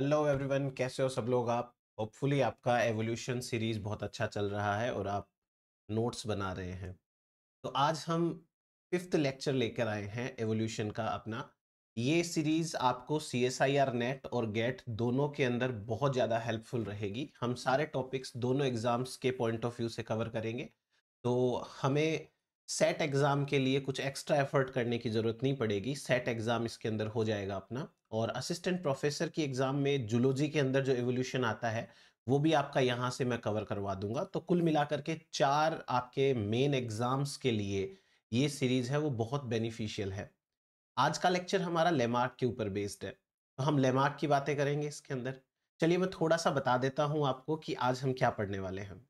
Hello everyone कैसे हो सब लोग आप होपफुली आपका एवोल्यूशन सीरीज बहुत अच्छा चल रहा है और आप नोट्स बना रहे हैं तो आज हम फिफ्थ लेक्चर लेकर आए हैं एवोल्यूशन का अपना ये सीरीज आपको C S I R NET और गेट दोनों के अंदर बहुत ज़्यादा हेल्पफुल रहेगी हम सारे टॉपिक्स दोनों एग्ज़ाम्स के पॉइंट ऑफ व्यू से कवर करेंगे तो हमें सेट एग्ज़ाम के लिए कुछ एक्स्ट्रा एफर्ट करने की ज़रूरत नहीं पड़ेगी सेट एग्ज़ाम इसके अंदर हो जाएगा अपना और असिस्टेंट प्रोफेसर की एग्ज़ाम में जुलोजी के अंदर जो एवोल्यूशन आता है वो भी आपका यहाँ से मैं कवर करवा दूंगा तो कुल मिलाकर के चार आपके मेन एग्ज़ाम्स के लिए ये सीरीज़ है वो बहुत बेनिफिशियल है आज का लेक्चर हमारा लेमार्क के ऊपर बेस्ड है तो हम लेमार्क की बातें करेंगे इसके अंदर चलिए मैं थोड़ा सा बता देता हूँ आपको कि आज हम क्या पढ़ने वाले हैं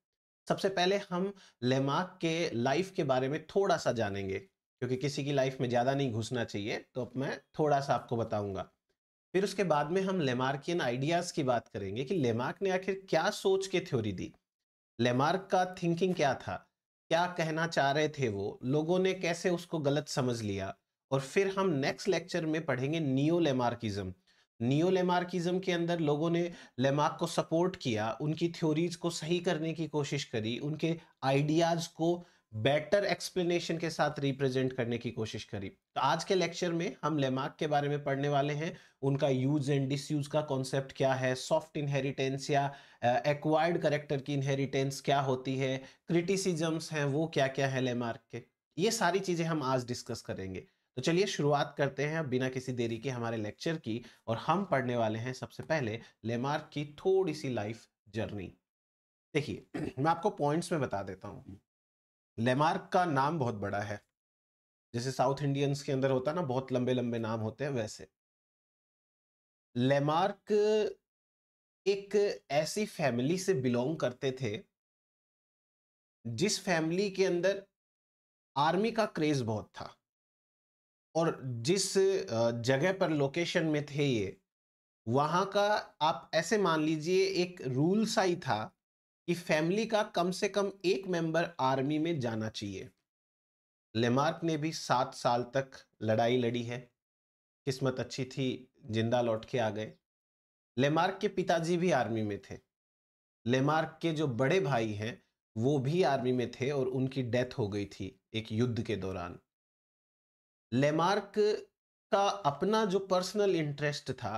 सबसे पहले हम लेमार्क के लाइफ के बारे में थोड़ा सा जानेंगे क्योंकि किसी की लाइफ में ज़्यादा नहीं घुसना चाहिए तो मैं थोड़ा सा आपको बताऊंगा फिर उसके बाद में हम लेमार्कियन आइडियाज की बात करेंगे कि लेमार्क ने आखिर क्या सोच के थ्योरी दी लेमार्क का थिंकिंग क्या था क्या कहना चाह रहे थे वो लोगों ने कैसे उसको गलत समझ लिया और फिर हम नेक्स्ट लेक्चर में पढ़ेंगे नियो लेमार्किज्म नियो लेमार्किज्म के अंदर लोगों ने लेमार्क को सपोर्ट किया उनकी थ्योरीज को सही करने की कोशिश करी उनके आइडियाज को बेटर एक्सप्लेनेशन के साथ रिप्रेजेंट करने की कोशिश करी तो आज के लेक्चर में हम लेमार्क के बारे में पढ़ने वाले हैं उनका यूज एंड डिसयूज का कॉन्सेप्ट क्या है सॉफ्ट इनहेरिटेंस या एक्वायर्ड करेक्टर की इनहेरिटेंस क्या होती है क्रिटिसिजम्स हैं वो क्या क्या है लेमार्क के ये सारी चीज़ें हम आज डिस्कस करेंगे तो चलिए शुरुआत करते हैं बिना किसी देरी के हमारे लेक्चर की और हम पढ़ने वाले हैं सबसे पहले लेमार्क की थोड़ी सी लाइफ जर्नी देखिए मैं आपको पॉइंट्स में बता देता हूँ लेमार्क का नाम बहुत बड़ा है जैसे साउथ इंडियंस के अंदर होता है ना बहुत लंबे लंबे नाम होते हैं वैसे लेमार्क एक ऐसी फैमिली से बिलोंग करते थे जिस फैमिली के अंदर आर्मी का क्रेज बहुत था और जिस जगह पर लोकेशन में थे ये वहाँ का आप ऐसे मान लीजिए एक रूल सा ही था कि फैमिली का कम से कम एक मेंबर आर्मी में जाना चाहिए लेमार्क ने भी सात साल तक लड़ाई लड़ी है किस्मत अच्छी थी जिंदा लौट के आ गए लेमार्क के पिताजी भी आर्मी में थे लेमार्क के जो बड़े भाई हैं वो भी आर्मी में थे और उनकी डेथ हो गई थी एक युद्ध के दौरान लेमार्क का अपना जो पर्सनल इंटरेस्ट था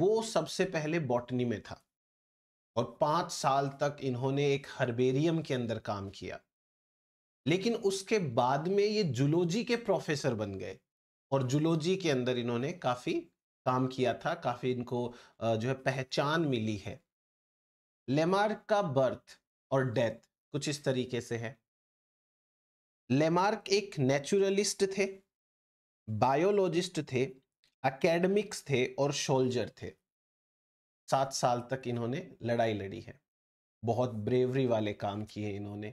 वो सबसे पहले बॉटनी में था और पाँच साल तक इन्होंने एक हर्बेरियम के अंदर काम किया लेकिन उसके बाद में ये जुलोजी के प्रोफेसर बन गए और जुलोजी के अंदर इन्होंने काफ़ी काम किया था काफ़ी इनको जो है पहचान मिली है लेमार्क का बर्थ और डेथ कुछ इस तरीके से है लेमार्क एक नेचुरलिस्ट थे बायोलॉजिस्ट थे एकेडमिक्स थे और सोल्जर थे सात साल तक इन्होंने लड़ाई लड़ी है बहुत ब्रेवरी वाले काम किए इन्होंने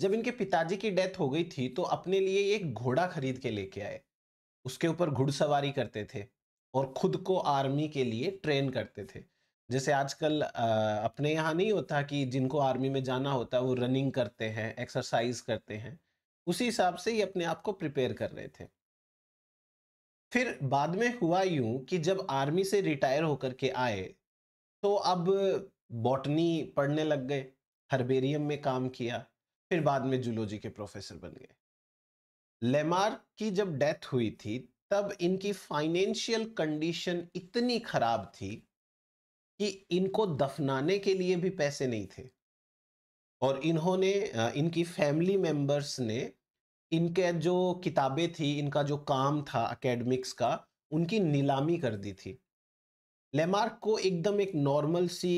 जब इनके पिताजी की डेथ हो गई थी तो अपने लिए एक घोड़ा खरीद के लेके आए उसके ऊपर घुड़सवारी करते थे और खुद को आर्मी के लिए ट्रेन करते थे जैसे आजकल अपने यहाँ नहीं होता कि जिनको आर्मी में जाना होता है वो रनिंग करते हैं एक्सरसाइज करते हैं उसी हिसाब से ये अपने आप को प्रिपेयर कर रहे थे फिर बाद में हुआ यूं कि जब आर्मी से रिटायर होकर के आए तो अब बॉटनी पढ़ने लग गए हर्बेरियम में काम किया फिर बाद में जूलॉजी के प्रोफेसर बन गए लेमार्क की जब डेथ हुई थी तब इनकी फाइनेंशियल कंडीशन इतनी खराब थी कि इनको दफनाने के लिए भी पैसे नहीं थे और इन्होंने इनकी फैमिली मेंबर्स ने इनके जो किताबें थी इनका जो काम था एकेडमिक्स का उनकी नीलामी कर दी थी लेमार्क को एकदम एक नॉर्मल सी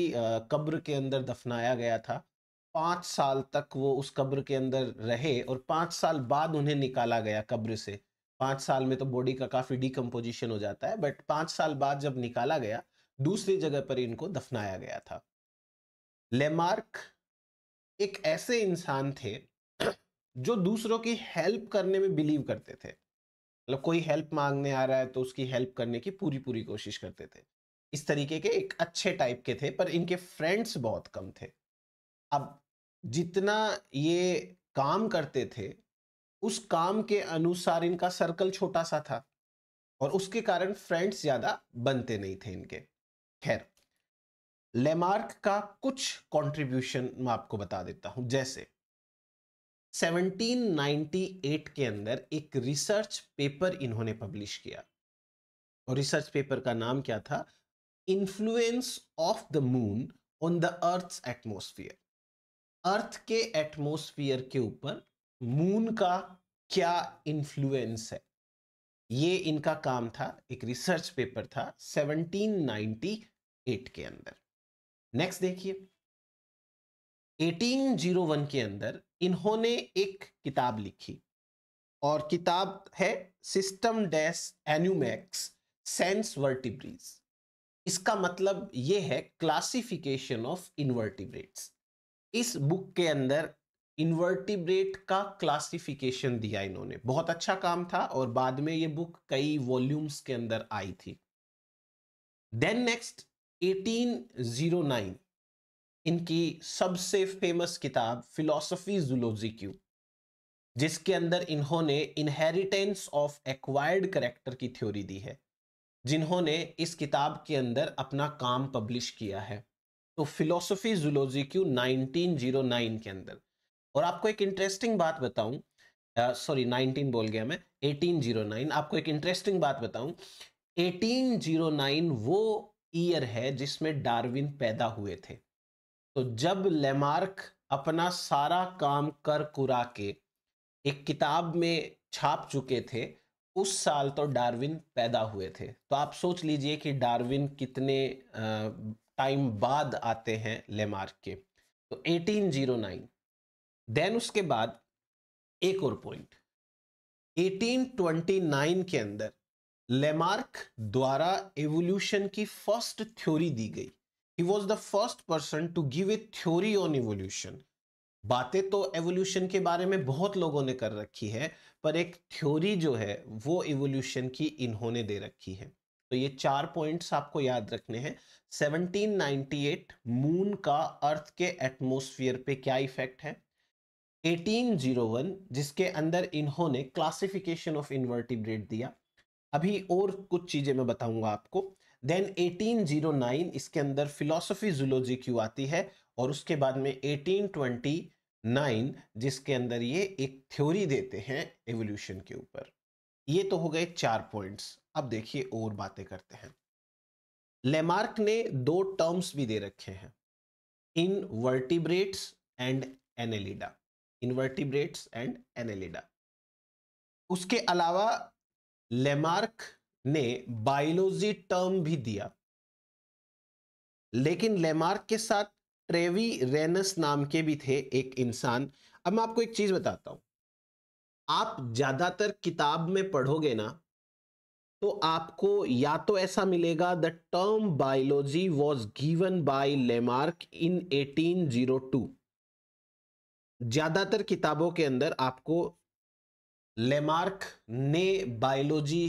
कब्र के अंदर दफनाया गया था पाँच साल तक वो उस कब्र के अंदर रहे और पाँच साल बाद उन्हें निकाला गया कब्र से पाँच साल में तो बॉडी का काफ़ी डिकम्पोजिशन हो जाता है बट पाँच साल बाद जब निकाला गया दूसरी जगह पर इनको दफनाया गया था लेमार्क एक ऐसे इंसान थे जो दूसरों की हेल्प करने में बिलीव करते थे मतलब कोई हेल्प मांगने आ रहा है तो उसकी हेल्प करने की पूरी पूरी कोशिश करते थे इस तरीके के एक अच्छे टाइप के थे पर इनके फ्रेंड्स बहुत कम थे अब जितना ये काम करते थे उस काम के अनुसार इनका सर्कल छोटा सा था और उसके कारण फ्रेंड्स ज़्यादा बनते नहीं थे इनके खैर लेमार्क का कुछ कंट्रीब्यूशन मैं आपको बता देता हूं जैसे 1798 के अंदर एक रिसर्च पेपर इन्होंने पब्लिश किया और रिसर्च पेपर का नाम क्या था influence of the moon on the earth atmosphere earth के एटमोस्फियर के ऊपर मून का क्या इंफ्लुएंस है ये इनका काम था एक रिसर्च पेपर था 1798 के अंदर नेक्स्ट देखिए 1801 के अंदर इन्होंने एक किताब लिखी और किताब है सिस्टम डैश एन्यूमैक्स सेंस वर्टिब्रीज इसका मतलब ये है क्लासिफिकेशन ऑफ इनवर्टिब्रेट्स इस बुक के अंदर इनवर्टिब्रेट का क्लासिफिकेशन दिया इन्होंने बहुत अच्छा काम था और बाद में ये बुक कई वॉल्यूम्स के अंदर आई थी देन नेक्स्ट 1809 इनकी सबसे फेमस किताब फिलोसफी जुलोजी क्यू जिसके अंदर इन्होंने इनहेरिटेंस ऑफ एक्वायर्ड करेक्टर की थ्योरी दी है जिन्होंने इस किताब के अंदर अपना काम पब्लिश किया है तो फिलोसफी जुलोजी क्यू नाइनटीन के अंदर और आपको एक इंटरेस्टिंग बात बताऊं सॉरी uh, 19 बोल गया मैं 1809 आपको एक इंटरेस्टिंग बात बताऊं 1809 वो ईयर है जिसमें डार्विन पैदा हुए थे तो जब लेमार्क अपना सारा काम कर कुरा के एक किताब में छाप चुके थे उस साल तो डार्विन पैदा हुए थे तो आप सोच लीजिए कि डार्विन कितने टाइम बाद आते हैं लेमार्क के तो 1809 देन उसके बाद एक और पॉइंट 1829 के अंदर लेमार्क द्वारा एवोल्यूशन की फर्स्ट थ्योरी दी गई he was the first person to give a theory on evolution बातें तो एवोल्यूशन के बारे में बहुत लोगों ने कर रखी है पर एक थ्योरी जो है वो एवोल्यूशन की इन्होंने दे रखी है तो ये चार पॉइंट्स आपको याद रखने हैं 1798 मून का अर्थ के एटमोसफियर पे क्या इफेक्ट है 1801 जिसके अंदर इन्होंने क्लासिफिकेशन ऑफ इनवर्टिब्रेट दिया अभी और कुछ चीज़ें मैं बताऊंगा आपको देन 1809 इसके अंदर फिलोसफी जुलोजी क्यों आती है और उसके बाद में 1820 नाइन जिसके अंदर ये एक थ्योरी देते हैं एवोल्यूशन के ऊपर ये तो हो गए चार पॉइंट्स अब देखिए और बातें करते हैं लेमार्क ने दो टर्म्स भी दे रखे हैं invertebrates and Annelida invertebrates and Annelida उसके अलावा लेमार्क ने बायोलॉजी टर्म भी दिया लेकिन लेमार्क के साथ ट्रेवी रेनस नाम के भी थे एक इंसान अब मैं आपको एक चीज बताता हूं आप ज्यादातर किताब में पढ़ोगे ना तो आपको या तो ऐसा मिलेगा the term biology was given by Lamarck in 1802 ज्यादातर किताबों के अंदर आपको लेमार्क ने बायोलॉजी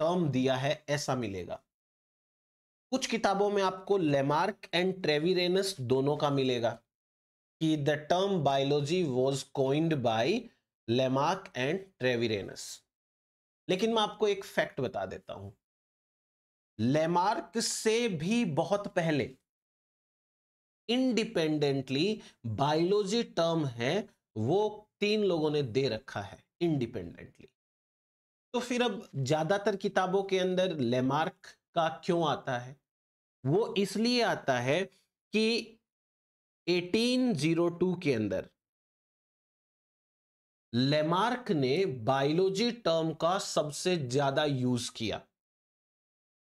टर्म दिया है ऐसा मिलेगा कुछ किताबों में आपको लेमार्क एंड ट्रेविरेनस दोनों का मिलेगा कि the term biology was coined by Lamarck and Treviranus लेकिन मैं आपको एक फैक्ट बता देता हूं लेमार्क से भी बहुत पहले इंडिपेंडेंटली बायोलॉजी टर्म है वो तीन लोगों ने दे रखा है इंडिपेंडेंटली तो फिर अब ज्यादातर किताबों के अंदर लेमार्क का क्यों आता है वो इसलिए आता है कि 1802 के अंदर लेमार्क ने बायोलॉजी टर्म का सबसे ज्यादा यूज किया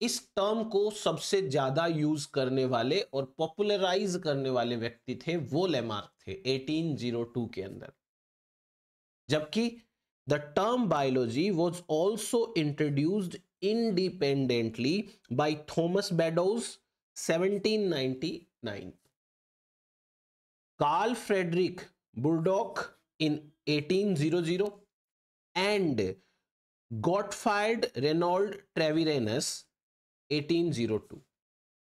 इस टर्म को सबसे ज्यादा यूज करने वाले और पॉपुलराइज करने वाले व्यक्ति थे वो लेमार्क थे 1802 के अंदर जबकि the term biology was also introduced independently by Thomas Beddoes 1799. Carl Frederick Burdock in 1800 and Gottfried Reynold Treviranus 1802.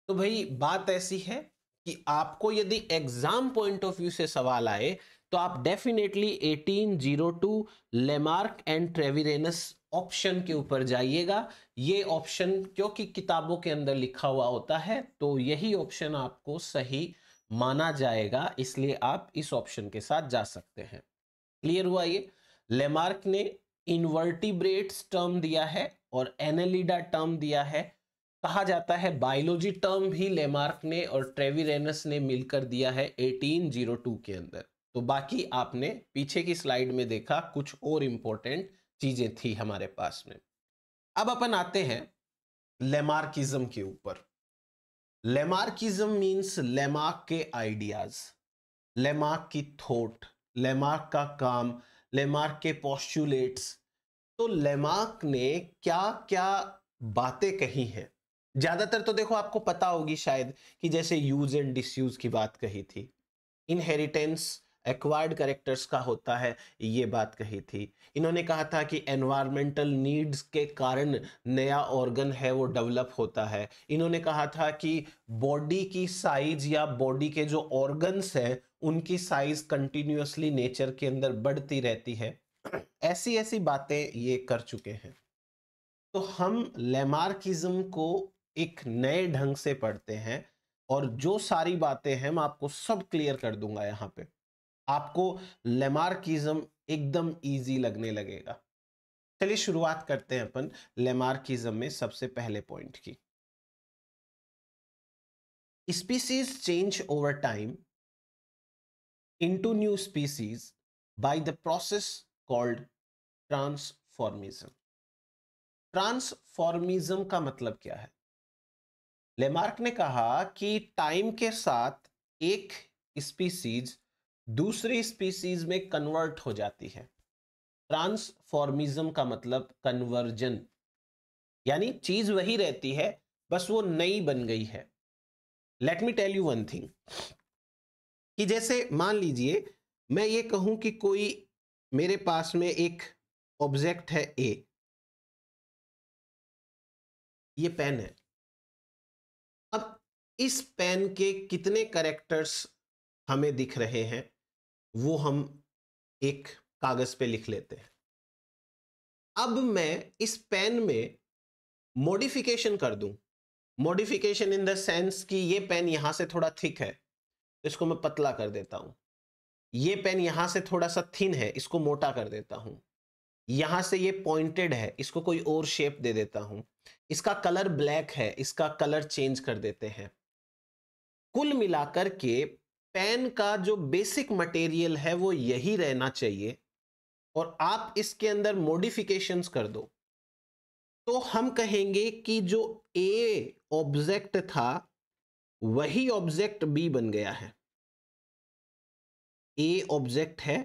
तो भाई बात ऐसी है कि आपको यदि एग्जाम पॉइंट ऑफ व्यू से सवाल आए तो आप definitely 1802 Lamarck and Treviranus option के ऊपर जाइएगा ये ऑप्शन क्योंकि किताबों के अंदर लिखा हुआ होता है तो यही ऑप्शन आपको सही माना जाएगा इसलिए आप इस ऑप्शन के साथ जा सकते हैं क्लियर हुआ ये लेमार्क ने इनवर्टिब्रेट्स टर्म दिया है और एनेलिडा टर्म दिया है कहा जाता है बायोलॉजी टर्म भी लेमार्क ने और ट्रेविरेनस ने मिलकर दिया है 1802 के अंदर तो बाकी आपने पीछे की स्लाइड में देखा कुछ और इंपॉर्टेंट चीजें थी हमारे पास में अब अपन आते हैं लेमार्किज्म के ऊपर लेमार्किज्म मींस लेमार्क के आइडियाज लेमार्क की थॉट लेमार्क का काम लेमार्क के पॉस्टुलेट्स तो लेमार्क ने क्या क्या बातें कही हैं ज्यादातर तो देखो आपको पता होगी शायद कि जैसे यूज एंड डिसयूज की बात कही थी इनहेरिटेंस एक्वायर्ड करेक्टर्स का होता है ये बात कही थी इन्होंने कहा था कि एनवायरमेंटल नीड्स के कारण नया ऑर्गन है वो डेवलप होता है इन्होंने कहा था कि बॉडी की साइज या बॉडी के जो ऑर्गन्स हैं उनकी साइज कंटिन्यूसली नेचर के अंदर बढ़ती रहती है ऐसी ऐसी बातें ये कर चुके हैं तो हम लेमार्किज्म को एक नए ढंग से पढ़ते हैं और जो सारी बातें हैं मैं आपको सब क्लियर कर दूंगा यहाँ पे आपको लेमार्किज्म एकदम इजी लगने लगेगा चलिए शुरुआत करते हैं अपन लेमार्किज्म में सबसे पहले पॉइंट की species change over time into new species by the process called transformism transformism का मतलब क्या है लेमार्क ने कहा कि टाइम के साथ एक स्पीसीज दूसरी स्पीसीज में कन्वर्ट हो जाती है ट्रांसफॉर्मिज्म का मतलब कन्वर्जन यानी चीज वही रहती है बस वो नई बन गई है let me tell you one thing कि जैसे मान लीजिए मैं ये कहूं कि कोई मेरे पास में एक ऑब्जेक्ट है ए ये पेन है अब इस पेन के कितने करेक्टर्स हमें दिख रहे हैं वो हम एक कागज पे लिख लेते हैं अब मैं इस पेन में मॉडिफिकेशन कर दूं मॉडिफिकेशन इन द सेंस कि ये पेन यहाँ से थोड़ा थिक है इसको मैं पतला कर देता हूँ ये पेन यहाँ से थोड़ा सा थिन है इसको मोटा कर देता हूँ यहाँ से ये पॉइंटेड है इसको कोई और शेप दे देता हूँ इसका कलर ब्लैक है इसका कलर चेंज कर देते हैं कुल मिलाकर के पेन का जो बेसिक मटेरियल है वो यही रहना चाहिए और आप इसके अंदर मॉडिफिकेशंस कर दो तो हम कहेंगे कि जो ए ऑब्जेक्ट था वही ऑब्जेक्ट बी बन गया है ए ऑब्जेक्ट है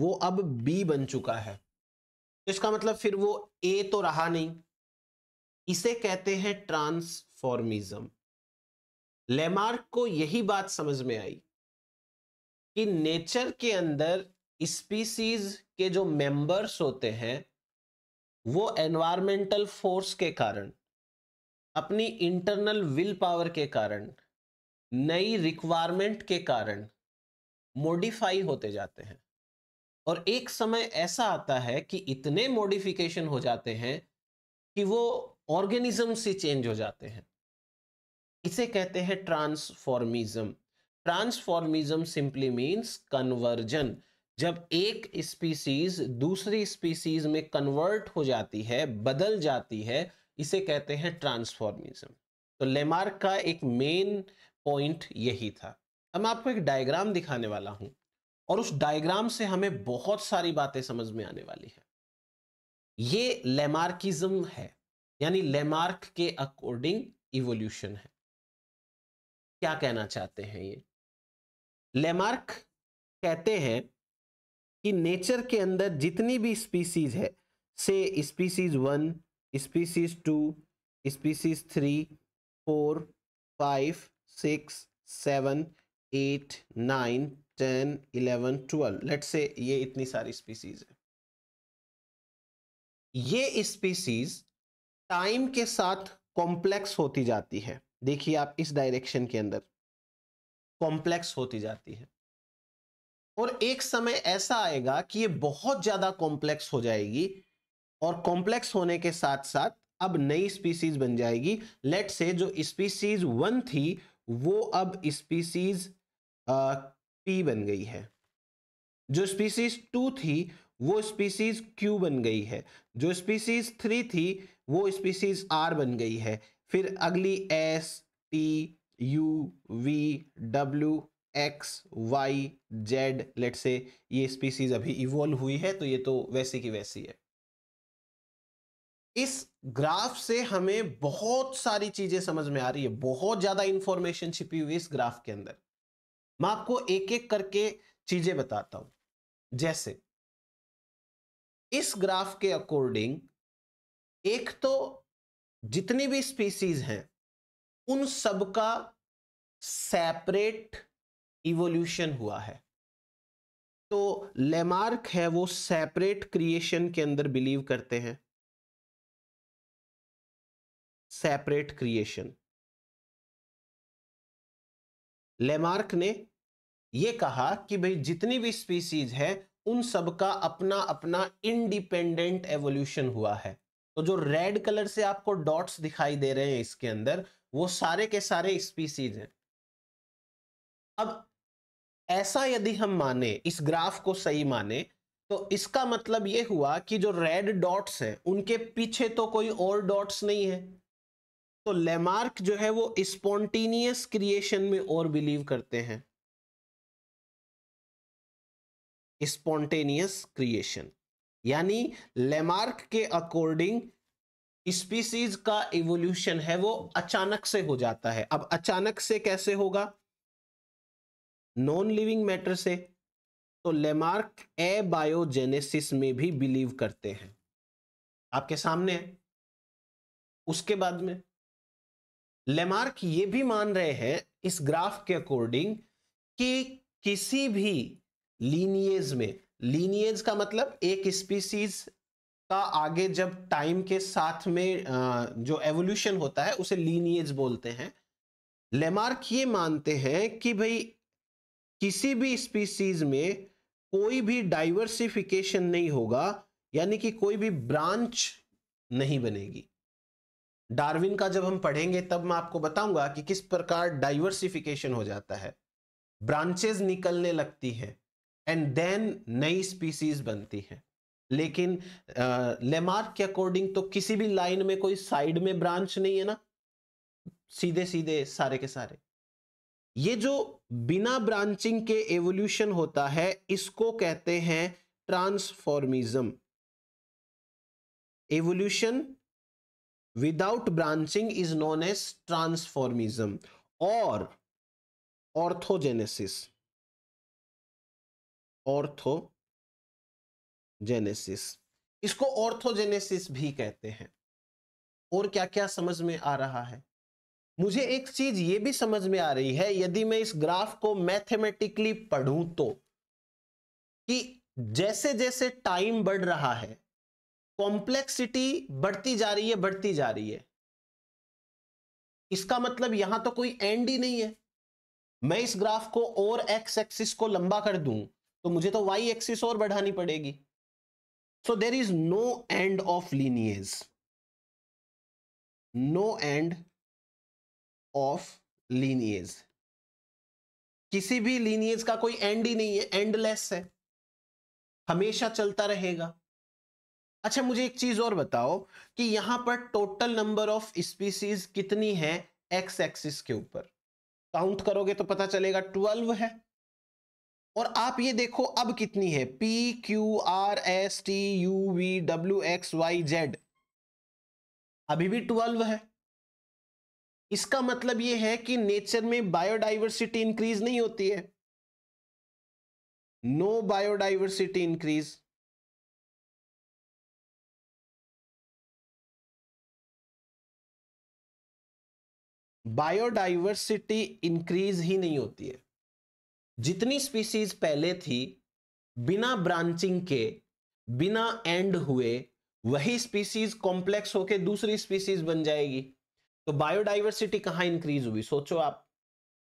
वो अब बी बन चुका है तो इसका मतलब फिर वो ए तो रहा नहीं इसे कहते हैं ट्रांसफॉर्मिज्म लेमार्क को यही बात समझ में आई कि नेचर के अंदर स्पीसीज के जो मेंबर्स होते हैं वो एनवायरमेंटल फोर्स के कारण अपनी इंटरनल विल पावर के कारण नई रिक्वायरमेंट के कारण मॉडिफाई होते जाते हैं और एक समय ऐसा आता है कि इतने मॉडिफिकेशन हो जाते हैं कि वो ऑर्गेनिज्म से चेंज हो जाते हैं इसे कहते हैं transformism transformism simply means conversion जब एक स्पीसीज दूसरी स्पीसीज में कन्वर्ट हो जाती है बदल जाती है इसे कहते हैं ट्रांसफॉर्मिज्म तो लेमार्क का एक मेन पॉइंट यही था अब मैं आपको एक डायग्राम दिखाने वाला हूं और उस डायग्राम से हमें बहुत सारी बातें समझ में आने वाली है ये लेमार्किज्म है यानी लेमार्क के अकॉर्डिंग इवोल्यूशन है क्या कहना चाहते हैं ये लेमार्क कहते हैं कि नेचर के अंदर जितनी भी स्पीसीज है से species one species two species three four five six seven eight nine ten eleven twelve let's say ये इतनी सारी स्पीसीज है ये स्पीसीज टाइम के साथ कॉम्प्लेक्स होती जाती है देखिए आप इस डायरेक्शन के अंदर कॉम्प्लेक्स होती जाती है और एक समय ऐसा आएगा कि ये बहुत ज़्यादा कॉम्प्लेक्स हो जाएगी और कॉम्प्लेक्स होने के साथ साथ अब नई स्पीसीज बन जाएगी लेट से जो स्पीसीज वन थी वो अब स्पीसीज पी बन गई है जो स्पीसीज टू थी वो स्पीसीज क्यू बन गई है जो स्पीसीज थ्री थी वो स्पीसीज आर बन गई है फिर अगली S T U V W X Y Z let's say ये स्पीसीज अभी इवॉल्व हुई है तो ये तो वैसी की वैसी है इस ग्राफ से हमें बहुत सारी चीजें समझ में आ रही है बहुत ज्यादा इंफॉर्मेशन छिपी हुई इस ग्राफ के अंदर मैं आपको एक एक करके चीजें बताता हूं जैसे इस ग्राफ के अकॉर्डिंग एक तो जितनी भी स्पीसीज हैं उन सब का सेपरेट इवोल्यूशन हुआ है तो लेमार्क है वो सेपरेट क्रिएशन के अंदर बिलीव करते हैं सेपरेट क्रिएशन लेमार्क ने ये कहा कि भाई जितनी भी स्पीसीज है उन सब का अपना अपना इंडिपेंडेंट एवोल्यूशन हुआ है तो जो रेड कलर से आपको डॉट्स दिखाई दे रहे हैं इसके अंदर वो सारे के सारे स्पीसीज हैं अब ऐसा यदि हम माने इस ग्राफ को सही माने तो इसका मतलब ये हुआ कि जो रेड डॉट्स हैं उनके पीछे तो कोई और डॉट्स नहीं है तो लेमार्क जो है वो स्पॉन्टेनियस क्रिएशन में और बिलीव करते हैं स्पॉन्टेनियस क्रिएशन यानी लेमार्क के अकॉर्डिंग स्पीसीज का इवोल्यूशन है वो अचानक से हो जाता है अब अचानक से कैसे होगा नॉन लिविंग मैटर से तो लेमार्क ए बायोजेनेसिस में भी बिलीव करते हैं आपके सामने है उसके बाद में लेमार्क ये भी मान रहे हैं इस ग्राफ के अकॉर्डिंग कि किसी भी लीनियज में लीनियज का मतलब एक स्पीसीज का आगे जब टाइम के साथ में जो एवोल्यूशन होता है उसे लीनियज बोलते हैं लेमार्क ये मानते हैं कि भाई किसी भी स्पीसीज में कोई भी डाइवर्सिफिकेशन नहीं होगा यानी कि कोई भी ब्रांच नहीं बनेगी डार्विन का जब हम पढ़ेंगे तब मैं आपको बताऊंगा कि किस प्रकार डाइवर्सिफिकेशन हो जाता है ब्रांचेस निकलने लगती हैं एंड देन नई स्पीसीज बनती हैं लेकिन लेमार्क के अकॉर्डिंग तो किसी भी लाइन में कोई साइड में ब्रांच नहीं है ना सीधे सीधे सारे के सारे ये जो बिना ब्रांचिंग के एवोल्यूशन होता है इसको कहते हैं transformism evolution without branching is known as transformism और ऑर्थोजेनेसिस ऑर्थो जेनेसिस इसको ऑर्थोजेनेसिस भी कहते हैं और क्या क्या समझ में आ रहा है मुझे एक चीज ये भी समझ में आ रही है यदि मैं इस ग्राफ को मैथमेटिकली पढ़ूं तो कि जैसे जैसे टाइम बढ़ रहा है कॉम्प्लेक्सिटी बढ़ती जा रही है बढ़ती जा रही है इसका मतलब यहां तो कोई एंड ही नहीं है मैं इस ग्राफ को और एक्स एक्सिस को लंबा कर दूं तो मुझे तो वाई एक्सिस और बढ़ानी पड़ेगी So there is no end of lineage. No end of lineage. किसी भी लीनियज का कोई एंड ही नहीं है एंडलेस है हमेशा चलता रहेगा अच्छा मुझे एक चीज और बताओ कि यहां पर टोटल नंबर ऑफ स्पीसीज कितनी है एक्स एक्सिस के ऊपर काउंट करोगे तो पता चलेगा ट्वेल्व है और आप ये देखो अब कितनी है P Q R S T U V W X Y Z अभी भी ट्वेल्व है इसका मतलब ये है कि नेचर में बायोडाइवर्सिटी इंक्रीज नहीं होती है no biodiversity increase biodiversity increase ही नहीं होती है जितनी स्पीसीज पहले थी बिना ब्रांचिंग के बिना एंड हुए वही स्पीसीज कॉम्प्लेक्स होके दूसरी स्पीसीज बन जाएगी तो बायोडाइवर्सिटी कहाँ इंक्रीज हुई सोचो आप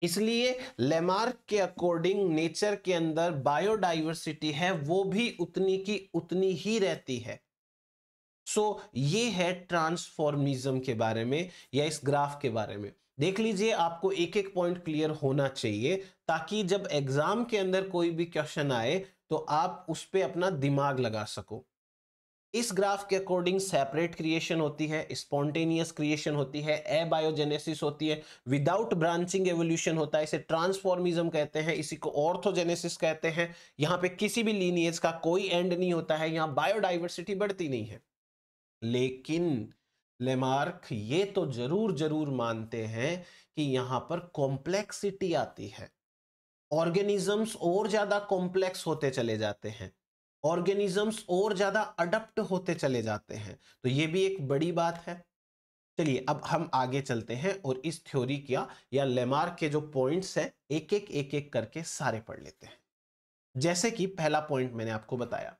इसलिए लेमार्क के अकॉर्डिंग नेचर के अंदर बायोडाइवर्सिटी है वो भी उतनी की उतनी ही रहती है सो so, ये है ट्रांसफॉर्मिज्म के बारे में या इस ग्राफ के बारे में देख लीजिए आपको एक एक पॉइंट क्लियर होना चाहिए ताकि जब एग्जाम के अंदर कोई भी क्वेश्चन आए तो आप उस पर अपना दिमाग लगा सको इस ग्राफ के अकॉर्डिंग सेपरेट क्रिएशन होती है स्पॉन्टेनियस क्रिएशन होती है एबायोजेनेसिस होती है विदाउट ब्रांचिंग एवोल्यूशन होता है इसे ट्रांसफॉर्मिज्म कहते हैं इसी को ऑर्थोजेनेसिस कहते हैं यहाँ पे किसी भी लीनियज का कोई एंड नहीं होता है यहाँ बायोडाइवर्सिटी बढ़ती नहीं है लेकिन लेमार्क ये तो जरूर जरूर मानते हैं कि यहां पर कॉम्प्लेक्सिटी आती है ऑर्गेनिजम्स और ज़्यादा कॉम्प्लेक्स होते चले जाते हैं ऑर्गेनिजम्स और ज़्यादा अडप्ट होते चले जाते हैं तो ये भी एक बड़ी बात है चलिए अब हम आगे चलते हैं और इस थ्योरी क्या या लेमार्क के जो पॉइंट्स हैं एक एक एक एक करके सारे पढ़ लेते हैं जैसे कि पहला पॉइंट मैंने आपको बताया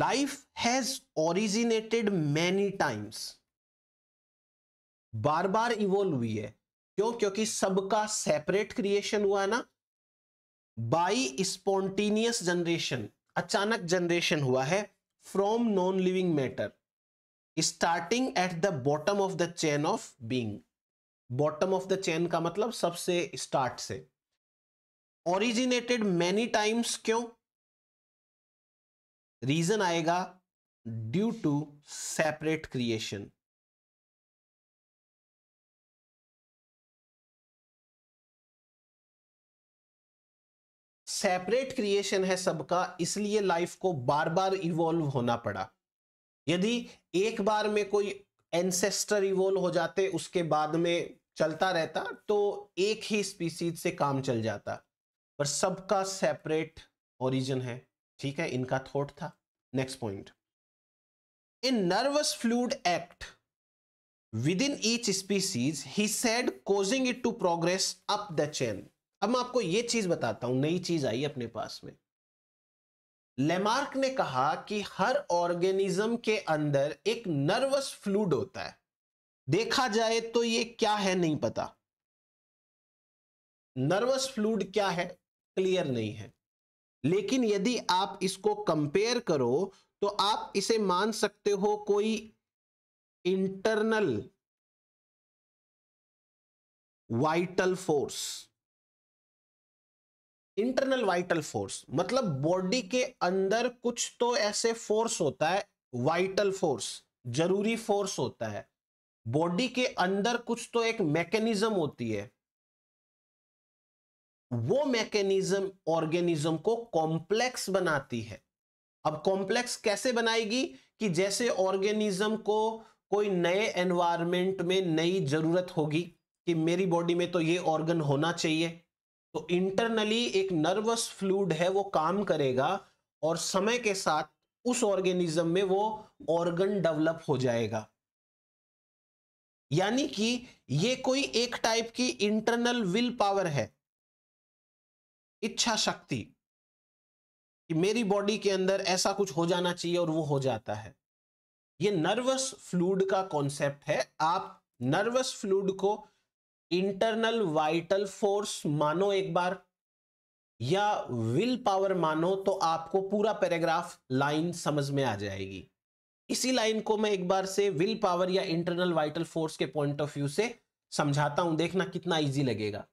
life has originated many times बार बार इवोल्व हुई है क्यों क्योंकि सबका सेपरेट क्रिएशन हुआ है ना बाई स्पॉन्टीनियस जनरेशन अचानक जनरेशन हुआ है from non living matter starting at the bottom of the chain of being bottom of the chain का मतलब सबसे स्टार्ट से ओरिजिनेटेड मैनी टाइम्स क्यों रीजन आएगा due to separate creation separate creation है सबका इसलिए लाइफ को बार बार इवॉल्व होना पड़ा यदि एक बार में कोई एंसेस्टर इवॉल्व हो जाते उसके बाद में चलता रहता तो एक ही स्पीसीज से काम चल जाता पर सबका सेपरेट ओरिजिन है ठीक है इनका थॉट था next point in nervous fluid act with in each species he said causing it to progress up the chain अब मैं आपको यह चीज बताता हूं नई चीज आई अपने पास में लेमार्क ने कहा कि हर ऑर्गेनिज्म के अंदर एक नर्वस फ्लूड होता है देखा जाए तो ये क्या है नहीं पता नर्वस फ्लूड क्या है क्लियर नहीं है लेकिन यदि आप इसको कंपेयर करो तो आप इसे मान सकते हो कोई internal vital force internal vital force मतलब बॉडी के अंदर कुछ तो ऐसे फोर्स होता है वाइटल फोर्स जरूरी फोर्स होता है बॉडी के अंदर कुछ तो एक मैकेनिज्म होती है वो मैकेनिज्म ऑर्गेनिज्म को कॉम्प्लेक्स बनाती है अब कॉम्प्लेक्स कैसे बनाएगी कि जैसे ऑर्गेनिज्म को कोई नए एनवायरमेंट में नई जरूरत होगी कि मेरी बॉडी में तो ये ऑर्गन होना चाहिए तो इंटरनली एक नर्वस फ्लूड है वो काम करेगा और समय के साथ उस ऑर्गेनिज्म में वो ऑर्गन डेवलप हो जाएगा यानी कि ये कोई एक टाइप की इंटरनल विल पावर है इच्छा शक्ति कि मेरी बॉडी के अंदर ऐसा कुछ हो जाना चाहिए और वो हो जाता है ये नर्वस फ्लूड का कॉन्सेप्ट है आप नर्वस फ्लूड को इंटरनल वाइटल फोर्स मानो एक बार या विल पावर मानो तो आपको पूरा पैराग्राफ लाइन समझ में आ जाएगी इसी लाइन को मैं एक बार से विल पावर या इंटरनल वाइटल फोर्स के पॉइंट ऑफ व्यू से समझाता हूं देखना कितना इजी लगेगा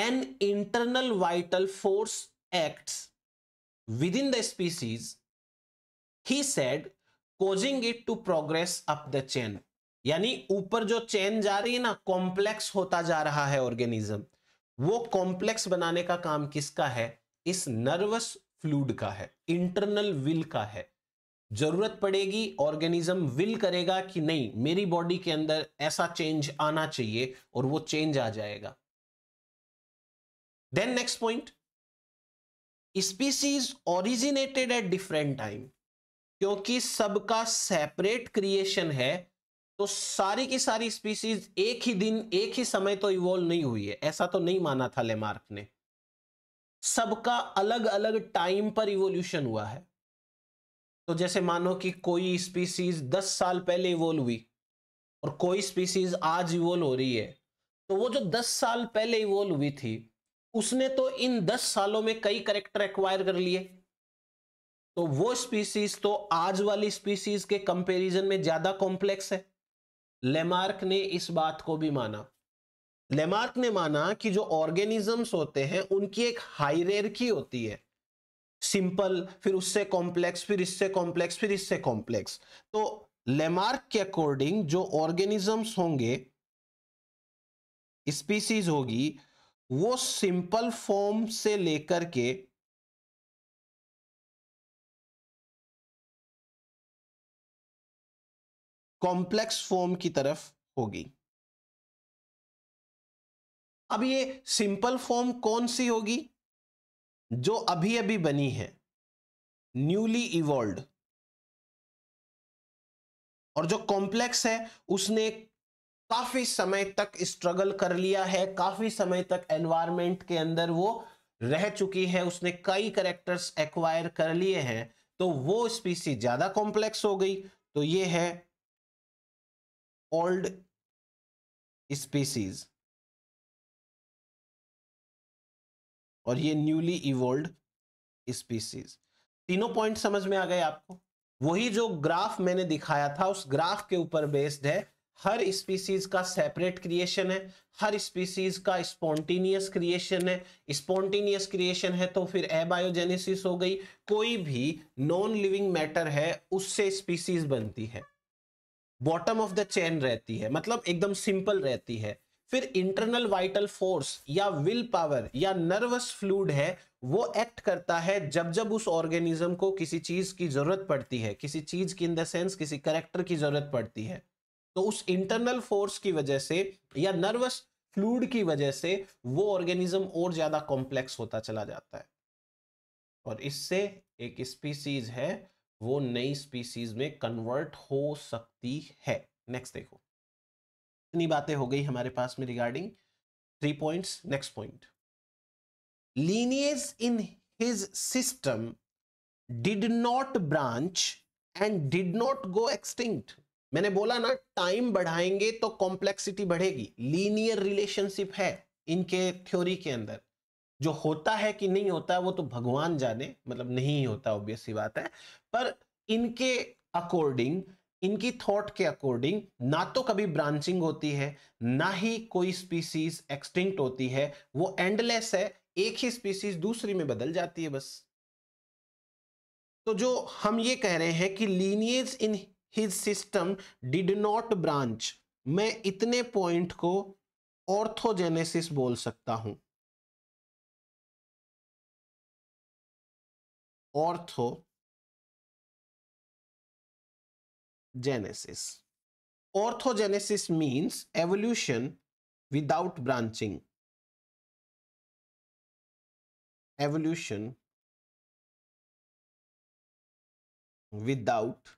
an internal vital force acts within the species, he said, causing it to progress up the chain. यानी ऊपर जो चेन जा रही है ना कॉम्प्लेक्स होता जा रहा है ऑर्गेनिज्म वो कॉम्प्लेक्स बनाने का काम किसका है इस नर्वस फ्लूड का है इंटरनल विल का है जरूरत पड़ेगी ऑर्गेनिज्म विल करेगा कि नहीं मेरी बॉडी के अंदर ऐसा चेंज आना चाहिए और वो चेंज आ जाएगा Then next point, species originated at different time. क्योंकि सबका सेपरेट क्रिएशन है तो सारी की सारी स्पीसीज एक ही दिन एक ही समय तो इवॉल्व नहीं हुई है ऐसा तो नहीं माना था लेमार्क ने सबका अलग अलग टाइम पर इवोल्यूशन हुआ है तो जैसे मानो कि कोई स्पीसीज दस साल पहले इवोल्व हुई और कोई स्पीसीज आज इवोल्व हो रही है तो वो जो दस साल पहले इवोल्व हुई थी उसने तो इन दस सालों में कई करेक्टर एक्वायर कर लिए तो वो स्पीसीज तो आज वाली स्पीसीज के कंपैरिजन में ज्यादा कॉम्प्लेक्स है लेमार्क ने इस बात को भी माना लेमार्क ने माना कि जो ऑर्गेनिजम्स होते हैं उनकी एक हायरेरकी होती है सिंपल फिर उससे कॉम्प्लेक्स फिर इससे कॉम्प्लेक्स फिर इससे कॉम्प्लेक्स तो लेमार्क के अकॉर्डिंग जो ऑर्गेनिजम्स होंगे स्पीसीज होगी वो सिंपल फॉर्म से लेकर के कॉम्प्लेक्स फॉर्म की तरफ होगी अब ये सिंपल फॉर्म कौन सी होगी जो अभी अभी बनी है न्यूली इवॉल्व और जो कॉम्प्लेक्स है उसने काफी समय तक स्ट्रगल कर लिया है काफी समय तक एनवायरमेंट के अंदर वो रह चुकी है उसने कई करेक्टर्स एक्वायर कर लिए हैं तो वो स्पीसी ज्यादा कॉम्प्लेक्स हो गई तो ये है ओल्ड स्पीसीज और ये न्यूली इवोल्ड स्पीसीज तीनों पॉइंट समझ में आ गए आपको वही जो ग्राफ मैंने दिखाया था उस ग्राफ के ऊपर बेस्ड है हर स्पीसीज का सेपरेट क्रिएशन है हर स्पीसीज का स्पॉन्टीनियस क्रिएशन है स्पॉन्टेनियस क्रिएशन है तो फिर एबायोजेनेसिस हो गई कोई भी नॉन लिविंग मैटर है उससे स्पीसीज बनती है बॉटम ऑफ द चेन रहती है मतलब एकदम सिंपल रहती है फिर इंटरनल वाइटल फोर्स या विल पावर या नर्वस फ्लूड है वो एक्ट करता है जब जब उस ऑर्गेनिज्म को किसी चीज की जरूरत पड़ती है किसी चीज की इन द सेंस किसी करेक्टर की जरूरत पड़ती है तो उस इंटरनल फोर्स की वजह से या नर्वस फ्लूड की वजह से वो ऑर्गेनिज्म और ज्यादा कॉम्प्लेक्स होता चला जाता है और इससे एक स्पीसीज है वो नई स्पीसीज में कन्वर्ट हो सकती है नेक्स्ट देखो इतनी बातें हो गई हमारे पास में regarding three points next point lineage in his system did not branch and did not go extinct मैंने बोला ना टाइम बढ़ाएंगे तो कॉम्प्लेक्सिटी बढ़ेगी लीनियर रिलेशनशिप है इनके थ्योरी के अंदर जो होता है कि नहीं होता वो तो भगवान जाने मतलब नहीं होता ऑब्वियस ही बात है पर इनके अकॉर्डिंग इनकी थॉट के अकॉर्डिंग ना तो कभी ब्रांचिंग होती है ना ही कोई स्पीसीज एक्सटिंक्ट होती है वो एंडलेस है एक ही स्पीसीज दूसरी में बदल जाती है बस तो जो हम ये कह रहे हैं कि lineage in his system did not branch मैं इतने पॉइंट को ऑर्थोजेनेसिस बोल सकता हूं orthogenesis orthogenesis means evolution without branching evolution without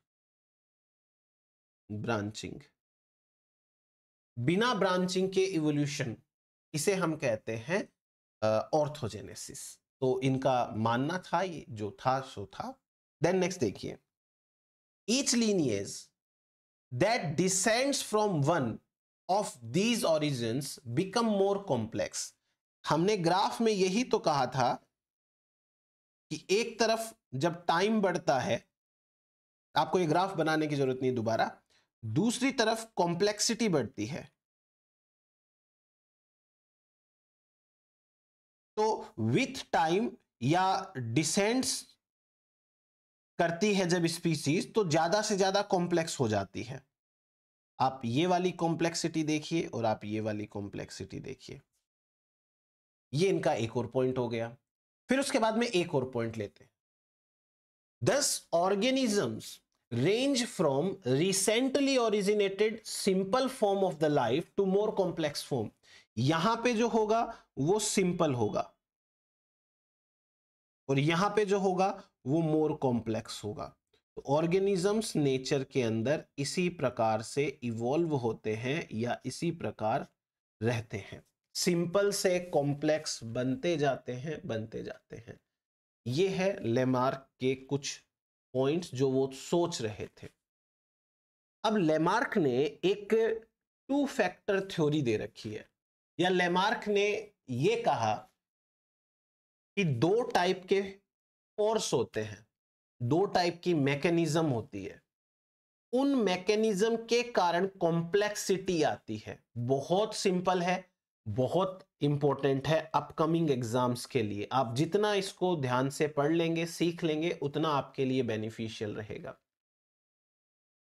branching बिना ब्रांचिंग के इवोल्यूशन इसे हम कहते हैं ऑर्थोजेनेसिस तो इनका मानना था ये जो था सो था देन नेक्स्ट देखिए each lineage that descends from one of these origins become more complex हमने ग्राफ में यही तो कहा था कि एक तरफ जब टाइम बढ़ता है आपको ये ग्राफ बनाने की जरूरत नहीं दोबारा दूसरी तरफ कॉम्प्लेक्सिटी बढ़ती है तो विथ टाइम या डिसेंट्स करती है जब स्पीसीज तो ज्यादा से ज्यादा कॉम्प्लेक्स हो जाती है आप ये वाली कॉम्प्लेक्सिटी देखिए और आप ये वाली कॉम्प्लेक्सिटी देखिए ये इनका एक और पॉइंट हो गया फिर उसके बाद में एक और पॉइंट लेते हैं दस organisms range from recently originated simple form of the life to more complex form यहां पे जो होगा वो सिंपल होगा और यहां पे जो होगा वो मोर कॉम्प्लेक्स होगा तो ऑर्गेनिजम्स नेचर के अंदर इसी प्रकार से इवॉल्व होते हैं या इसी प्रकार रहते हैं सिंपल से कॉम्प्लेक्स बनते जाते हैं बनते जाते हैं ये है लेमार्क के कुछ पॉइंट्स जो वो सोच रहे थे अब लेमार्क ने एक टू फैक्टर थ्योरी दे रखी है या लेमार्क ने ये कहा कि दो टाइप के फोर्स होते हैं दो टाइप की मैकेनिज्म होती है उन मैकेनिज्म के कारण कॉम्प्लेक्सिटी आती है बहुत सिंपल है बहुत इंपॉर्टेंट है अपकमिंग एग्जाम्स के लिए आप जितना इसको ध्यान से पढ़ लेंगे सीख लेंगे उतना आपके लिए बेनिफिशियल रहेगा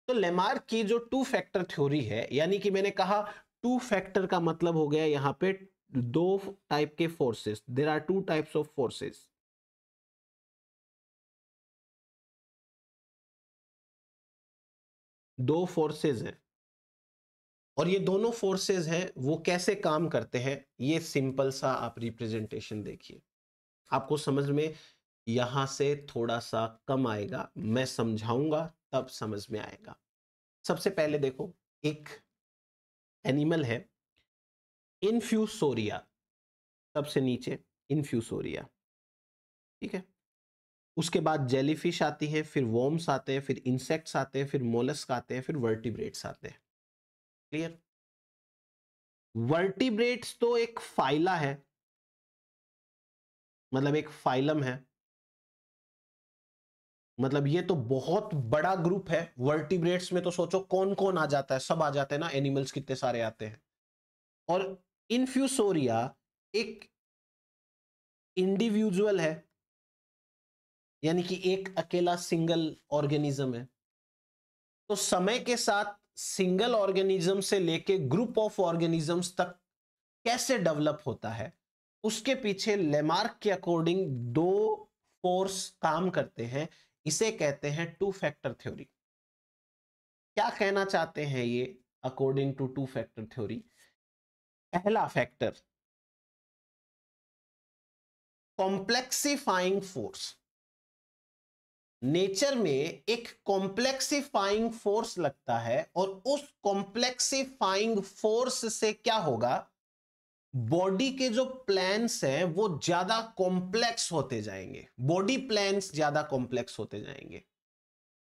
तो लेमार्क की जो टू फैक्टर थ्योरी है यानी कि मैंने कहा टू फैक्टर का मतलब हो गया यहां पे दो टाइप के forces there are two types of forces दो फोर्सेस हैं और ये दोनों फोर्सेस हैं वो कैसे काम करते हैं ये सिंपल सा आप रिप्रेजेंटेशन देखिए आपको समझ में यहां से थोड़ा सा कम आएगा मैं समझाऊंगा तब समझ में आएगा सबसे पहले देखो एक एनिमल है इन्फ्यूसोरिया सबसे नीचे इन्फ्यूसोरिया ठीक है उसके बाद जेलीफिश आती है फिर वॉर्म्स आते हैं फिर इंसेक्ट्स आते हैं फिर मोलस्क आते हैं फिर वर्टिब्रेट्स आते हैं क्लियर वर्टिब्रेट्स तो एक फाइला है मतलब एक फाइलम है मतलब ये तो बहुत बड़ा ग्रुप है वर्टिब्रेट्स में तो सोचो कौन कौन आ जाता है सब आ जाते हैं ना एनिमल्स कितने सारे आते हैं और इन्फ्यूसोरिया एक इंडिविजुअल है यानी कि एक अकेला सिंगल ऑर्गेनिज्म है तो समय के साथ सिंगल ऑर्गेनिज्म से लेके ग्रुप ऑफ ऑर्गेनिजम्स तक कैसे डेवलप होता है उसके पीछे लेमार्क के अकॉर्डिंग दो फोर्स काम करते हैं इसे कहते हैं टू फैक्टर थ्योरी क्या कहना चाहते हैं ये according to two factor theory पहला फैक्टर कॉम्प्लेक्सिफाइंग फोर्स नेचर में एक कॉम्प्लेक्सिफाइंग फोर्स लगता है और उस कॉम्प्लेक्सिफाइंग फोर्स से क्या होगा बॉडी के जो प्लान्स हैं वो ज्यादा कॉम्प्लेक्स होते जाएंगे बॉडी प्लान्स ज्यादा कॉम्प्लेक्स होते जाएंगे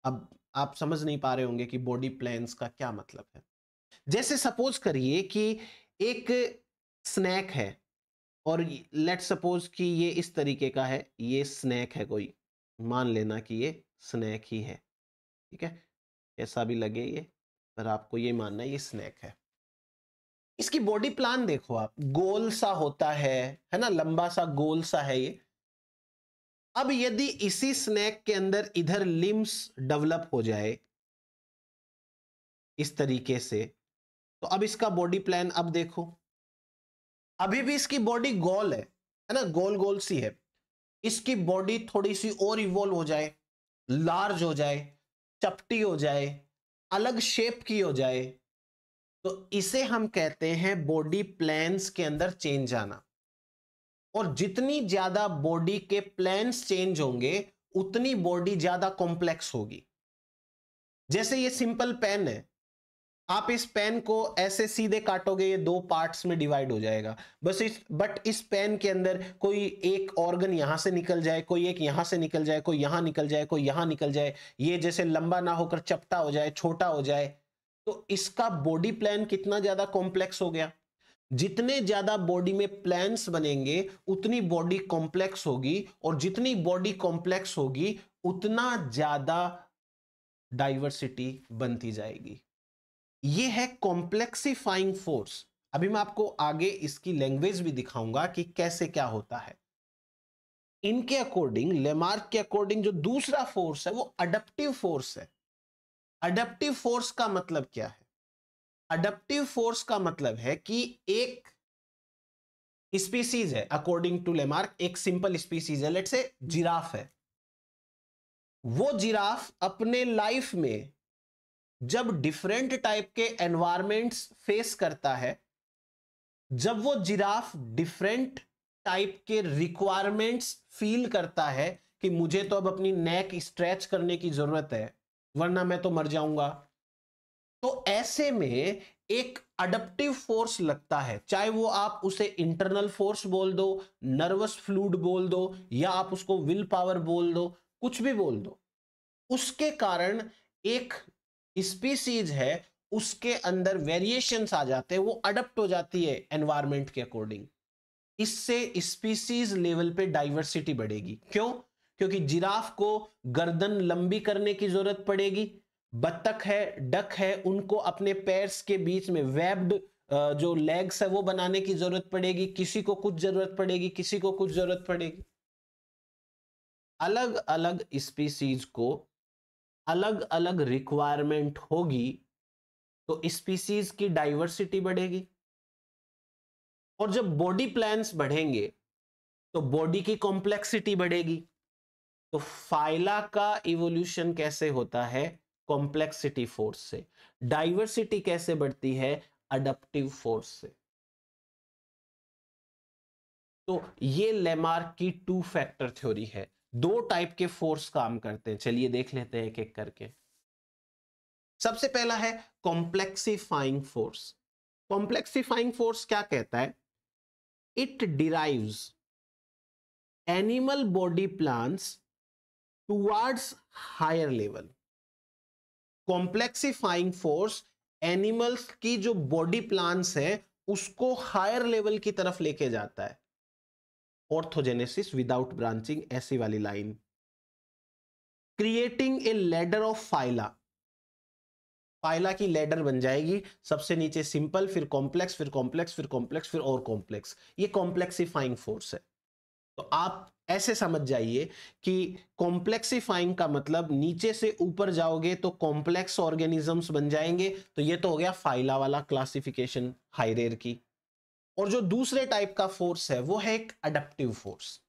अब आप समझ नहीं पा रहे होंगे कि बॉडी प्लान्स का क्या मतलब है जैसे सपोज करिए कि एक स्नैक है और लेट सपोज कि ये इस तरीके का है ये स्नैक है कोई मान लेना कि ये स्नैक ही है ठीक है कैसा भी लगे ये पर आपको ये मानना ये स्नैक है इसकी बॉडी प्लान देखो आप गोल सा होता है है ना लंबा सा गोल सा है ये अब यदि इसी स्नैक के अंदर इधर लिम्स डेवलप हो जाए इस तरीके से तो अब इसका बॉडी प्लान अब देखो अभी भी इसकी बॉडी गोल है है ना गोल गोल सी है इसकी बॉडी थोड़ी सी और इवॉल्व हो जाए लार्ज हो जाए चपटी हो जाए अलग शेप की हो जाए तो इसे हम कहते हैं बॉडी प्लान्स के अंदर चेंज आना और जितनी ज्यादा बॉडी के प्लान्स चेंज होंगे उतनी बॉडी ज्यादा कॉम्प्लेक्स होगी जैसे ये सिंपल पेन है आप इस पेन को ऐसे सीधे काटोगे ये दो पार्ट्स में डिवाइड हो जाएगा बस इस बट इस पेन के अंदर कोई एक ऑर्गन यहां से निकल जाए कोई एक यहां से निकल जाए कोई यहां निकल जाए कोई यहां निकल जाए ये जैसे लंबा ना होकर चपटा हो जाए छोटा हो जाए तो इसका बॉडी प्लान कितना ज़्यादा कॉम्प्लेक्स हो गया जितने ज्यादा बॉडी में प्लान्स बनेंगे उतनी बॉडी कॉम्प्लेक्स होगी और जितनी बॉडी कॉम्प्लेक्स होगी उतना ज्यादा डाइवर्सिटी बनती जाएगी ये है कॉम्प्लेक्सिफाइंग फोर्स अभी मैं आपको आगे इसकी लैंग्वेज भी दिखाऊंगा कि कैसे क्या होता है इनके अकॉर्डिंग लेमार्क के अकॉर्डिंग जो दूसरा फोर्स है वो अडप्टिव फोर्स है अडप्टिव फोर्स का मतलब क्या है अडप्टिव फोर्स का मतलब है कि एक स्पीसीज है अकॉर्डिंग टू लेमार्क एक सिंपल स्पीसीज है लेट से जिराफ है वो जिराफ अपने लाइफ में जब डिफरेंट टाइप के एनवायरमेंट्स फेस करता है जब वो जिराफ डिफरेंट टाइप के रिक्वायरमेंट्स फील करता है कि मुझे तो अब अपनी नेक स्ट्रेच करने की जरूरत है वरना मैं तो मर जाऊंगा तो ऐसे में एक अडप्टिव फोर्स लगता है चाहे वो आप उसे इंटरनल फोर्स बोल दो नर्वस फ्लूड बोल दो या आप उसको विल पावर बोल दो कुछ भी बोल दो उसके कारण एक स्पीसीज है उसके अंदर वेरिएशंस आ जाते हैं वो अडप्ट हो जाती है एनवायरमेंट के अकॉर्डिंग इससे स्पीसीज लेवल पे डाइवर्सिटी बढ़ेगी क्यों क्योंकि जिराफ को गर्दन लंबी करने की जरूरत पड़ेगी बत्तख है डक है उनको अपने पैर्स के बीच में वेब्ड जो लेग्स है वो बनाने की जरूरत पड़ेगी किसी को कुछ जरूरत पड़ेगी किसी को कुछ जरूरत पड़ेगी अलग अलग स्पीसीज को अलग अलग रिक्वायरमेंट होगी तो स्पीसीज की डाइवर्सिटी बढ़ेगी और जब बॉडी प्लान्स बढ़ेंगे तो बॉडी की कॉम्प्लेक्सिटी बढ़ेगी तो फाइला का इवोल्यूशन कैसे होता है कॉम्प्लेक्सिटी फोर्स से डाइवर्सिटी कैसे बढ़ती है अडप्टिव फोर्स से तो ये लेमार्क की टू फैक्टर थ्योरी है दो टाइप के फोर्स काम करते हैं चलिए देख लेते हैं एक एक करके सबसे पहला है कॉम्प्लेक्सीफाइंग फोर्स कॉम्प्लेक्सीफाइंग फोर्स क्या कहता है it drives animal body plants towards higher level complexifying force animals की जो बॉडी प्लांट्स है उसको हायर लेवल की तरफ लेके जाता है ऑर्थोजेनेसिस विदाउट ब्रांचिंग ऐसी वाली line creating a ladder of phyla phyla की लेडर बन जाएगी सबसे नीचे सिंपल फिर कॉम्प्लेक्स फिर कॉम्प्लेक्स फिर कॉम्प्लेक्स फिर और कॉम्प्लेक्स ये कॉम्प्लेक्सिफाइंग फोर्स है तो आप ऐसे समझ जाइए कि कॉम्प्लेक्सिफाइंग का मतलब नीचे से ऊपर जाओगे तो कॉम्प्लेक्स ऑर्गेनिजम्स बन जाएंगे तो ये तो हो गया फाइला वाला क्लासिफिकेशन हाइरेर की और जो दूसरे टाइप का फोर्स है वो है एक अडप्टिव फोर्स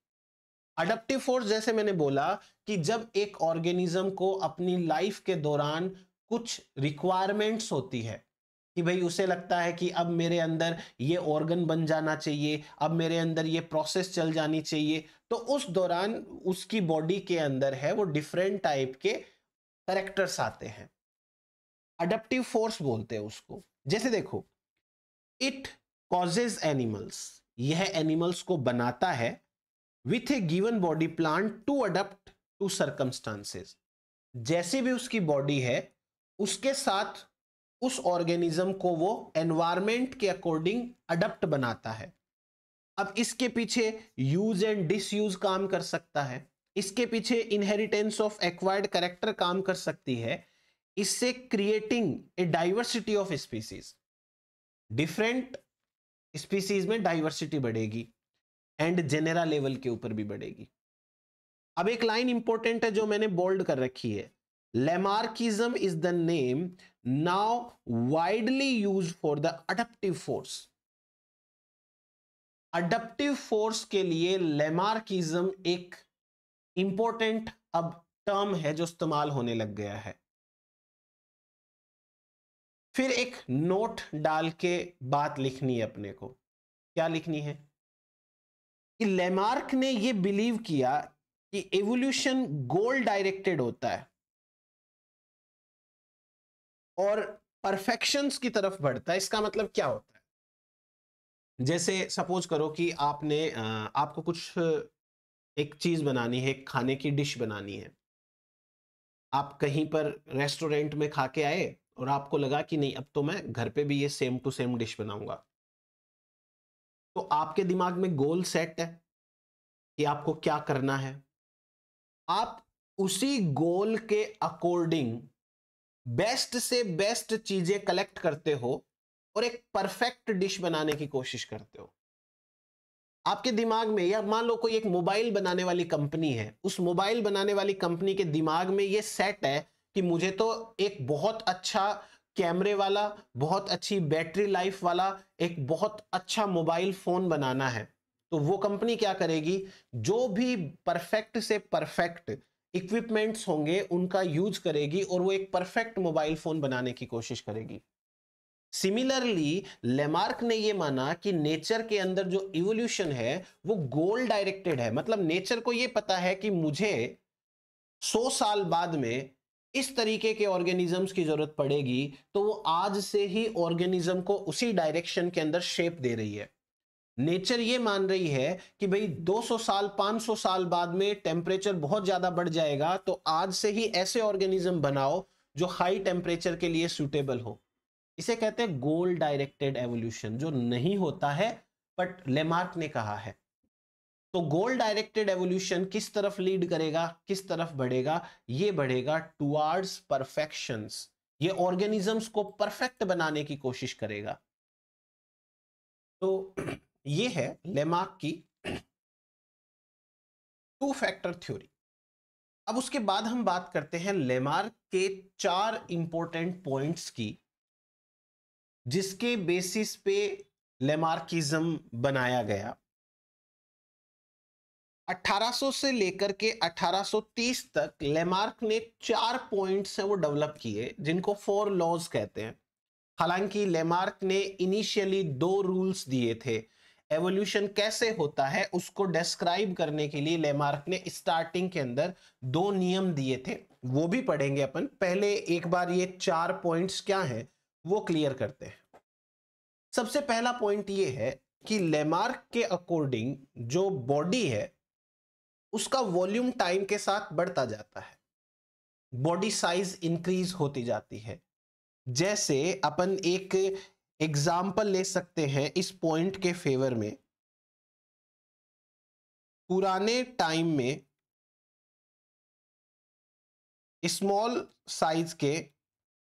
अडप्टिव फोर्स जैसे मैंने बोला कि जब एक ऑर्गेनिज्म को अपनी लाइफ के दौरान कुछ रिक्वायरमेंट्स होती है कि भाई उसे लगता है कि अब मेरे अंदर ये ऑर्गन बन जाना चाहिए अब मेरे अंदर ये प्रोसेस चल जानी चाहिए तो उस दौरान उसकी बॉडी के अंदर है वो डिफरेंट टाइप के करेक्टर्स आते हैं अडप्टिव फोर्स बोलते हैं उसको जैसे देखो इट कॉजेज एनिमल्स यह एनिमल्स को बनाता है with a given body plan to adapt to circumstances जैसे भी उसकी बॉडी है उसके साथ उस ऑर्गेनिज्म को वो एनवायरमेंट के अकॉर्डिंग अडप्ट बनाता है अब इसके पीछे यूज एंड डिसयूज काम कर सकता है इसके पीछे इनहेरिटेंस ऑफ एक्वायर्ड करेक्टर काम कर सकती है इससे creating a diversity of species different species में डाइवर्सिटी बढ़ेगी एंड जेनेरा लेवल के ऊपर भी बढ़ेगी अब एक लाइन इंपॉर्टेंट है जो मैंने बोल्ड कर रखी है Lamarckism is the name now widely use for the adaptive force adaptive force के लिए लेमार्किज्म एक इंपॉर्टेंट अब टर्म है जो इस्तेमाल होने लग गया है फिर एक नोट डाल के बात लिखनी है अपने को क्या लिखनी है कि लेमार्क ने ये बिलीव किया कि एवोल्यूशन गोल डायरेक्टेड होता है और परफेक्शंस की तरफ बढ़ता है इसका मतलब क्या होता है जैसे सपोज करो कि आपने आपको कुछ एक चीज़ बनानी है खाने की डिश बनानी है आप कहीं पर रेस्टोरेंट में खा के आए और आपको लगा कि नहीं अब तो मैं घर पे भी ये सेम टू सेम डिश बनाऊंगा तो आपके दिमाग में गोल सेट है कि आपको क्या करना है आप उसी गोल के अकॉर्डिंग बेस्ट से बेस्ट चीजें कलेक्ट करते हो और एक परफेक्ट डिश बनाने की कोशिश करते हो आपके दिमाग में या मान लो कोई एक मोबाइल बनाने वाली कंपनी है उस मोबाइल बनाने वाली कंपनी के दिमाग में ये सेट है कि मुझे तो एक बहुत अच्छा कैमरे वाला बहुत अच्छी बैटरी लाइफ वाला एक बहुत अच्छा मोबाइल फ़ोन बनाना है तो वो कंपनी क्या करेगी जो भी परफेक्ट से परफेक्ट इक्विपमेंट्स होंगे उनका यूज करेगी और वो एक परफेक्ट मोबाइल फ़ोन बनाने की कोशिश करेगी सिमिलरली लेमार्क ने ये माना कि नेचर के अंदर जो इवोल्यूशन है वो गोल डायरेक्टेड है मतलब नेचर को ये पता है कि मुझे 100 साल बाद में इस तरीके के ऑर्गेनिजम्स की जरूरत पड़ेगी तो वो आज से ही ऑर्गेनिज्म को उसी डायरेक्शन के अंदर शेप दे रही है नेचर ये मान रही है कि भाई 200 साल 500 साल बाद में टेम्परेचर बहुत ज़्यादा बढ़ जाएगा तो आज से ही ऐसे ऑर्गेनिज्म बनाओ जो हाई टेम्परेचर के लिए सुटेबल हो इसे कहते हैं गोल डायरेक्टेड एवोल्यूशन जो नहीं होता है बट लेमार्क ने कहा है तो गोल डायरेक्टेड एवोल्यूशन किस तरफ लीड करेगा किस तरफ बढ़ेगा ये बढ़ेगा टूआर्ड्स परफेक्शन ये ऑर्गेनिजम्स को परफेक्ट बनाने की कोशिश करेगा तो ये है लेमार्क की टू फैक्टर थ्योरी अब उसके बाद हम बात करते हैं लेमार्क के चार इंपॉर्टेंट पॉइंट्स की जिसके बेसिस पे लेमार्किज्म बनाया गया 1800 से लेकर के 1830 तक लेमार्क ने चार पॉइंट्स हैं वो डेवलप किए जिनको फोर लॉज कहते हैं हालांकि लेमार्क ने इनिशियली दो रूल्स दिए थे एवोल्यूशन कैसे होता है उसको डिस्क्राइब करने के लिए लेमार्क ने स्टार्टिंग के अंदर दो नियम दिए थे वो भी पढ़ेंगे अपन पहले एक बार ये चार पॉइंट्स क्या हैं वो क्लियर करते हैं सबसे पहला पॉइंट ये है कि लेमार्क के अकॉर्डिंग जो बॉडी है उसका वॉल्यूम टाइम के साथ बढ़ता जाता है बॉडी साइज इंक्रीज होती जाती है जैसे अपन एक एग्जाम्पल ले सकते हैं इस पॉइंट के फेवर में पुराने टाइम में स्मॉल साइज के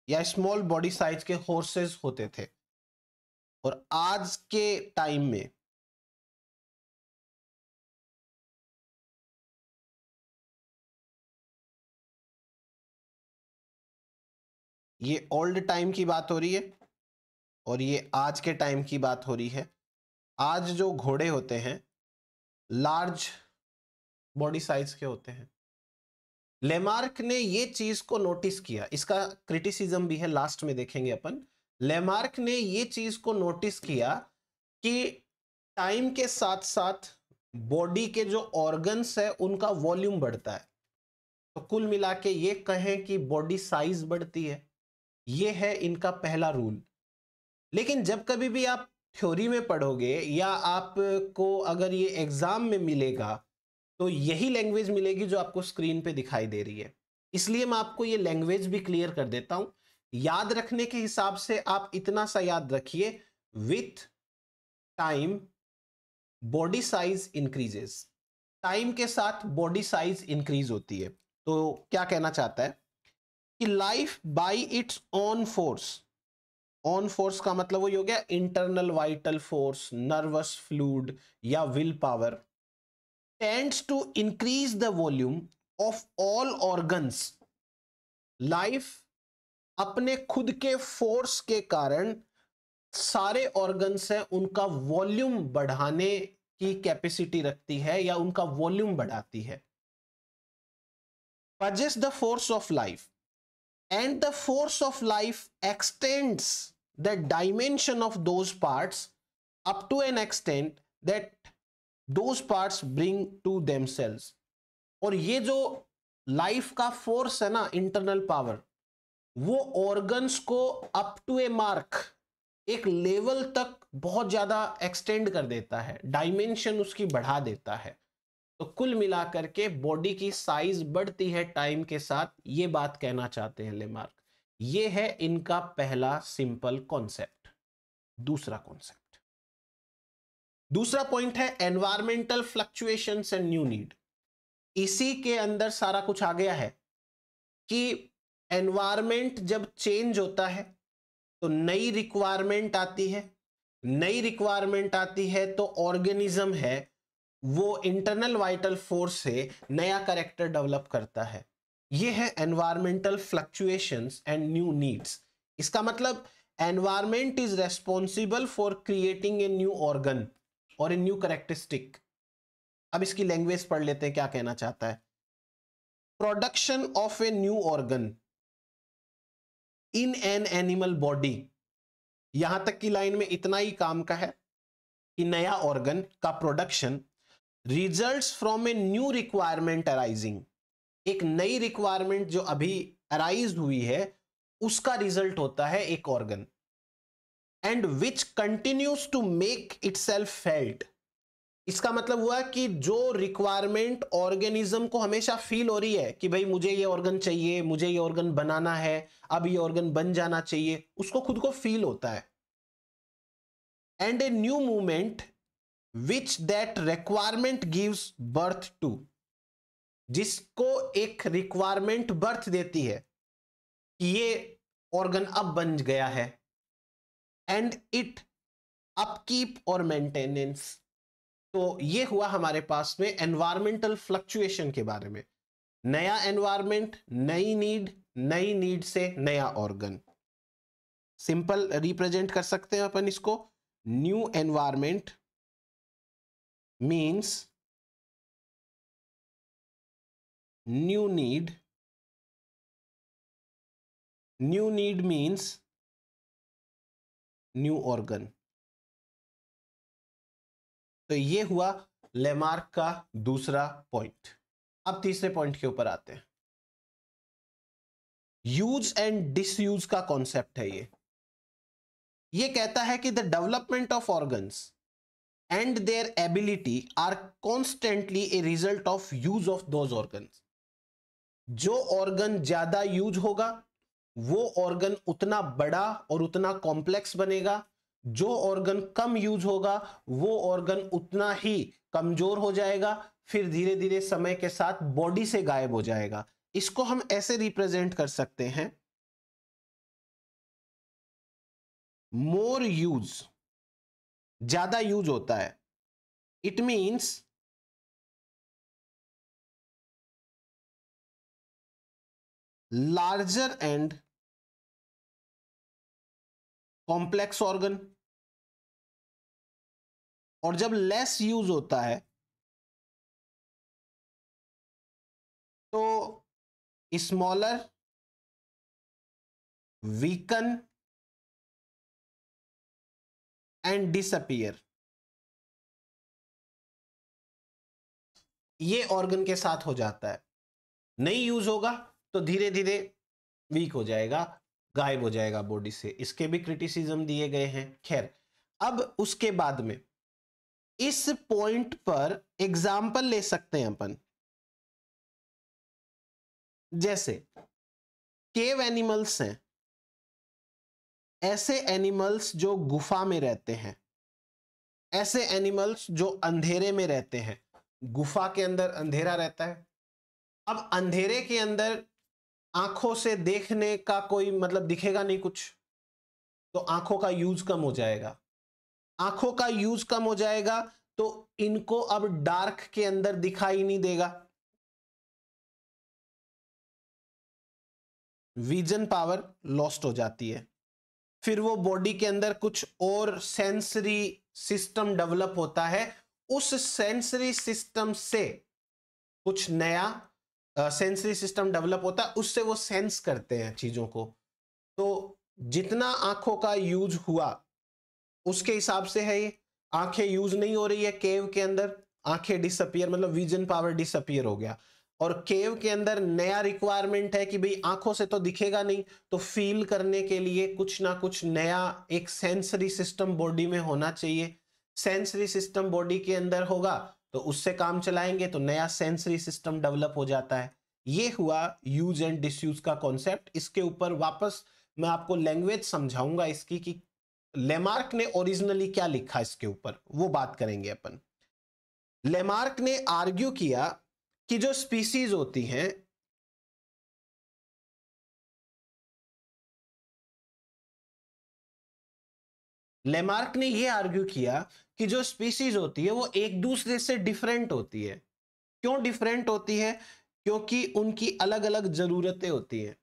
या स्मॉल बॉडी साइज के हॉर्सेस होते थे और आज के टाइम में ये ओल्ड टाइम की बात हो रही है और ये आज के टाइम की बात हो रही है आज जो घोड़े होते हैं लार्ज बॉडी साइज के होते हैं लेमार्क ने ये चीज को नोटिस किया इसका क्रिटिसिज्म भी है लास्ट में देखेंगे अपन लेमार्क ने ये चीज को नोटिस किया कि टाइम के साथ साथ बॉडी के जो ऑर्गन्स है उनका वॉल्यूम बढ़ता है तो कुल मिला के ये कहें कि बॉडी साइज बढ़ती है ये है इनका पहला रूल लेकिन जब कभी भी आप थ्योरी में पढ़ोगे या आपको अगर ये एग्ज़ाम में मिलेगा तो यही लैंग्वेज मिलेगी जो आपको स्क्रीन पे दिखाई दे रही है इसलिए मैं आपको ये लैंग्वेज भी क्लियर कर देता हूँ याद रखने के हिसाब से आप इतना सा याद रखिए with time body size increases time के साथ बॉडी साइज इंक्रीज होती है तो क्या कहना चाहता है कि life by its own force own force का मतलब वही हो गया internal vital force nervous fluid या will power tends to increase the volume of all organs life अपने खुद के फोर्स के कारण सारे ऑर्गन्स हैं उनका वॉल्यूम बढ़ाने की कैपेसिटी रखती है या उनका वॉल्यूम बढ़ाती है possesses the force of life and the force of life extends the dimension of those parts up to an extent that those parts bring to themselves और ये जो लाइफ का फोर्स है ना इंटरनल पावर वो organs को up to a mark एक level तक बहुत ज़्यादा एक्सटेंड कर देता है डायमेंशन उसकी बढ़ा देता है तो कुल मिलाकर के बॉडी की साइज बढ़ती है टाइम के साथ ये बात कहना चाहते हैं लेमार्क ये है इनका पहला सिंपल कॉन्सेप्ट दूसरा कॉन्सेप्ट दूसरा पॉइंट है environmental fluctuation and new need इसी के अंदर सारा कुछ आ गया है कि एनवायरमेंट जब चेंज होता है तो नई रिक्वायरमेंट आती है नई रिक्वायरमेंट आती है तो ऑर्गेनिज्म है वो इंटरनल वाइटल फोर्स से नया करेक्टर डेवलप करता है ये है environmental fluctuations and new needs इसका मतलब environment is responsible for creating a new organ और ए न्यू करेक्टरिस्टिक अब इसकी लैंग्वेज पढ़ लेते हैं क्या कहना चाहता है production of a new organ in an animal body यहां तक की लाइन में इतना ही काम का है कि नया ऑर्गन का production results from a new requirement arising एक नई रिक्वायरमेंट जो अभी अराइज हुई है उसका रिजल्ट होता है एक organ and which continues to make it felt इसका मतलब हुआ कि जो रिक्वायरमेंट ऑर्गेनिज्म को हमेशा फील हो रही है कि भाई मुझे ये ऑर्गन चाहिए मुझे ये ऑर्गन बनाना है अब ये ऑर्गन बन जाना चाहिए उसको खुद को फील होता है and a new movement which that requirement gives birth to जिसको एक रिक्वायरमेंट बर्थ देती है कि ये ऑर्गन अब बन गया है एंड इट अपकीप और मेंटेनेंस तो ये हुआ हमारे पास में एनवायरमेंटल फ्लक्चुएशन के बारे में नया एनवायरमेंट नई नीड नई नीड से नया ऑर्गन सिंपल रिप्रेजेंट कर सकते हैं अपन इसको new environment means new need new need means new organ तो ये हुआ लेमार्क का दूसरा पॉइंट अब तीसरे पॉइंट के ऊपर आते हैं यूज एंड डिसयूज का कॉन्सेप्ट है ये ये कहता है कि the development of organs and their ability are constantly a result of use of those organ जो ऑर्गन ज्यादा यूज होगा वो ऑर्गन उतना बड़ा और उतना कॉम्प्लेक्स बनेगा जो ऑर्गन कम यूज होगा वो ऑर्गन उतना ही कमजोर हो जाएगा फिर धीरे धीरे समय के साथ बॉडी से गायब हो जाएगा इसको हम ऐसे रिप्रेजेंट कर सकते हैं मोर यूज़ ज्यादा यूज होता है it means larger and complex organ और जब लेस यूज होता है तो स्मॉलर वीकन एंड डिसअपियर ये ऑर्गन के साथ हो जाता है नहीं यूज होगा तो धीरे धीरे वीक हो जाएगा गायब हो जाएगा बॉडी से इसके भी क्रिटिसिज्म दिए गए हैं खैर अब उसके बाद में इस पॉइंट पर एग्जाम्पल ले सकते हैं अपन जैसे केव एनिमल्स हैं ऐसे एनिमल्स जो गुफा में रहते हैं ऐसे एनिमल्स जो अंधेरे में रहते हैं गुफा के अंदर अंधेरा रहता है अब अंधेरे के अंदर आंखों से देखने का कोई मतलब दिखेगा नहीं कुछ तो आंखों का यूज कम हो जाएगा आंखों का यूज कम हो जाएगा तो इनको अब डार्क के अंदर दिखाई नहीं देगा विजन पावर लॉस्ट हो जाती है फिर वो बॉडी के अंदर कुछ और सेंसरी सिस्टम डेवलप होता है उस सेंसरी सिस्टम से कुछ नया सेंसरी सिस्टम डेवलप होता है उससे वो सेंस करते हैं चीज़ों को तो जितना आंखों का यूज हुआ उसके हिसाब से है ये आंखें यूज नहीं हो रही है केव के अंदर आंखें डिसअपियर मतलब विजन पावर डिसअपियर हो गया और केव के अंदर नया रिक्वायरमेंट है कि भाई आंखों से तो दिखेगा नहीं तो फील करने के लिए कुछ ना कुछ नया एक सेंसरी सिस्टम बॉडी में होना चाहिए सेंसरी सिस्टम बॉडी के अंदर होगा तो उससे काम चलाएंगे तो नया सेंसरी सिस्टम डेवलप हो जाता है ये हुआ यूज एंड डिसयूज का कॉन्सेप्ट इसके ऊपर वापस मैं आपको लैंग्वेज समझाऊंगा इसकी कि लेमार्क ने ओरिजिनली क्या लिखा इसके ऊपर वो बात करेंगे अपन लेमार्क ने आर्ग्यू किया कि जो स्पीसीज होती हैं लेमार्क ने यह आर्ग्यू किया कि जो स्पीसीज होती है वो एक दूसरे से डिफरेंट होती है क्यों डिफरेंट होती है क्योंकि उनकी अलग अलग ज़रूरतें होती हैं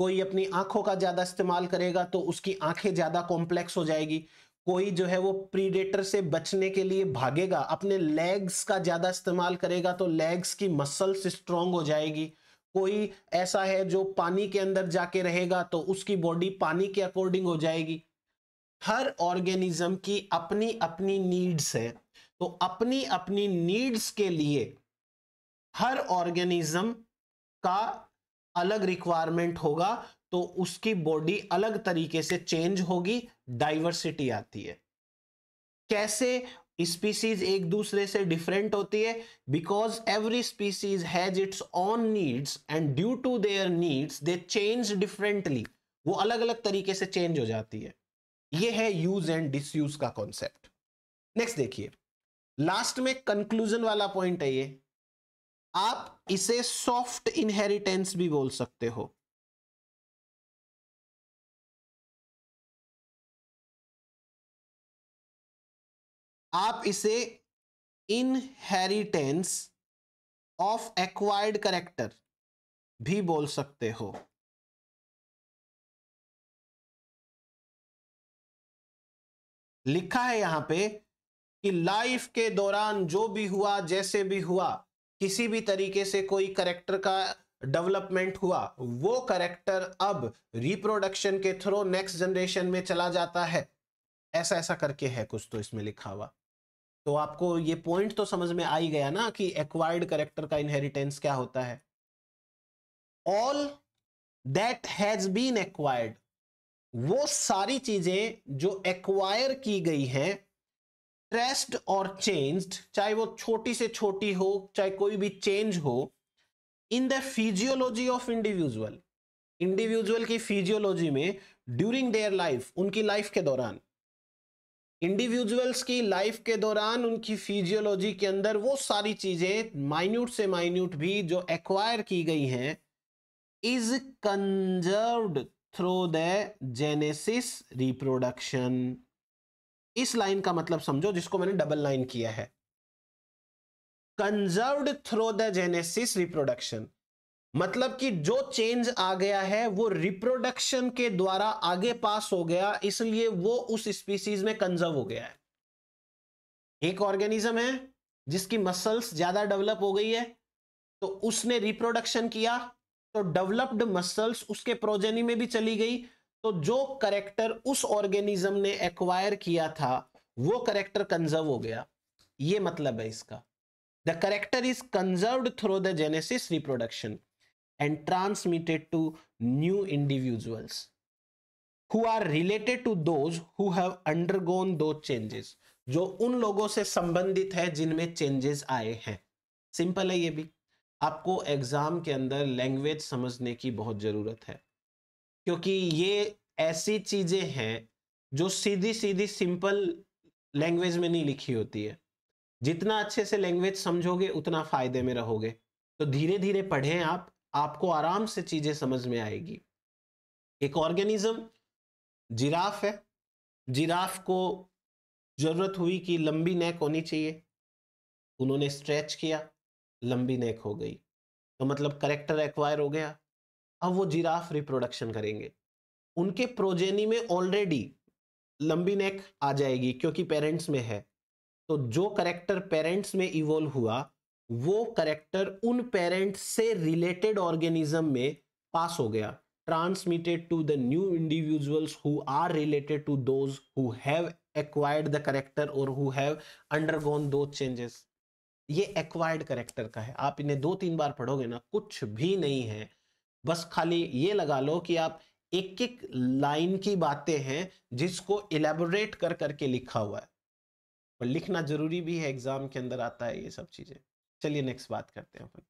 कोई अपनी आंखों का ज़्यादा इस्तेमाल करेगा तो उसकी आंखें ज़्यादा कॉम्प्लेक्स हो जाएगी कोई जो है वो प्रीडेटर से बचने के लिए भागेगा अपने लेग्स का ज़्यादा इस्तेमाल करेगा तो लेग्स की मसल्स स्ट्रांग हो जाएगी कोई ऐसा है जो पानी के अंदर जाके रहेगा तो उसकी बॉडी पानी के अकॉर्डिंग हो जाएगी हर ऑर्गेनिज्म की अपनी अपनी नीड्स है तो अपनी अपनी नीड्स के लिए हर ऑर्गेनिज्म का अलग रिक्वायरमेंट होगा तो उसकी बॉडी अलग तरीके से चेंज होगी डाइवर्सिटी आती है कैसे स्पीसीज एक दूसरे से डिफरेंट होती है because every species has its own needs and due to their needs they change differently वो अलग अलग तरीके से चेंज हो जाती है ये है यूज एंड डिसयूज का कॉन्सेप्ट नेक्स्ट देखिए लास्ट में कंक्लूजन वाला पॉइंट है ये आप इसे सॉफ्ट इनहेरिटेंस भी बोल सकते हो आप इसे इनहेरिटेंस ऑफ एक्वायर्ड करेक्टर भी बोल सकते हो लिखा है यहां पे कि लाइफ के दौरान जो भी हुआ जैसे भी हुआ किसी भी तरीके से कोई करेक्टर का डेवलपमेंट हुआ वो करेक्टर अब रिप्रोडक्शन के थ्रू नेक्स्ट जनरेशन में चला जाता है ऐसा ऐसा करके है कुछ तो इसमें लिखा हुआ तो आपको ये पॉइंट तो समझ में आ ही गया ना कि एक्वायर्ड करेक्टर का इनहेरिटेंस क्या होता है all that has been acquired वो सारी चीजें जो एक्वायर की गई हैं ट्रेस्ड और चेंज्ड चाहे वो छोटी से छोटी हो चाहे कोई भी चेंज हो in the physiology of individual individual की फिजियोलॉजी में ड्यूरिंग देयर लाइफ उनकी लाइफ के दौरान इंडिविजुअल्स की लाइफ के दौरान उनकी फिजियोलॉजी के अंदर वो सारी चीजें माइन्यूट से माइन्यूट भी जो एक्वायर की गई हैं is conserved through the genesis reproduction इस लाइन का मतलब समझो जिसको मैंने डबल लाइन किया है conserved through the genesis reproduction मतलब कि जो चेंज आ गया है वो रिप्रोडक्शन के द्वारा आगे पास हो गया इसलिए वो उस स्पीसीज में कंजर्व हो गया है एक ऑर्गेनिज्म है जिसकी मसल्स ज्यादा डेवलप हो गई है तो उसने रिप्रोडक्शन किया तो डेवलप्ड मसल्स उसके प्रोजेनी में भी चली गई तो जो करेक्टर उस ऑर्गेनिज्म ने एक्वायर किया था वो करेक्टर कंजर्व हो गया ये मतलब है इसका the character is conserve through the genesis reproduction and transmitted to new individuals who are related to those who have undergone those changes जो उन लोगों से संबंधित है जिनमें चेंजेस आए हैं सिंपल है ये भी आपको एग्जाम के अंदर लैंग्वेज समझने की बहुत ज़रूरत है क्योंकि ये ऐसी चीज़ें हैं जो सीधी सीधी सिंपल लैंग्वेज में नहीं लिखी होती है जितना अच्छे से लैंग्वेज समझोगे उतना फायदे में रहोगे तो धीरे धीरे पढ़ें आप आपको आराम से चीजें समझ में आएगी एक ऑर्गेनिज्म जिराफ है जिराफ को जरूरत हुई कि लंबी नेक होनी चाहिए उन्होंने स्ट्रेच किया लंबी नेक हो गई तो मतलब करेक्टर एक्वायर हो गया अब वो जिराफ रिप्रोडक्शन करेंगे उनके प्रोजेनी में ऑलरेडी लंबी नेक आ जाएगी क्योंकि पेरेंट्स में है तो जो करेक्टर पेरेंट्स में इवोल्व हुआ वो करेक्टर उन पेरेंट से रिलेटेड ऑर्गेनिज्म में पास हो गया transmitted to the new individuals who are related to those who have acquired the character और who have undergone those changes ये एक्वायर्ड करेक्टर का है आप इन्हें दो तीन बार पढ़ोगे ना कुछ भी नहीं है बस खाली ये लगा लो कि आप एक एक लाइन की बातें हैं जिसको इलेबोरेट कर करके लिखा हुआ है और लिखना जरूरी भी है एग्जाम के अंदर आता है ये सब चीजें चलिए नेक्स्ट बात करते हैं अपन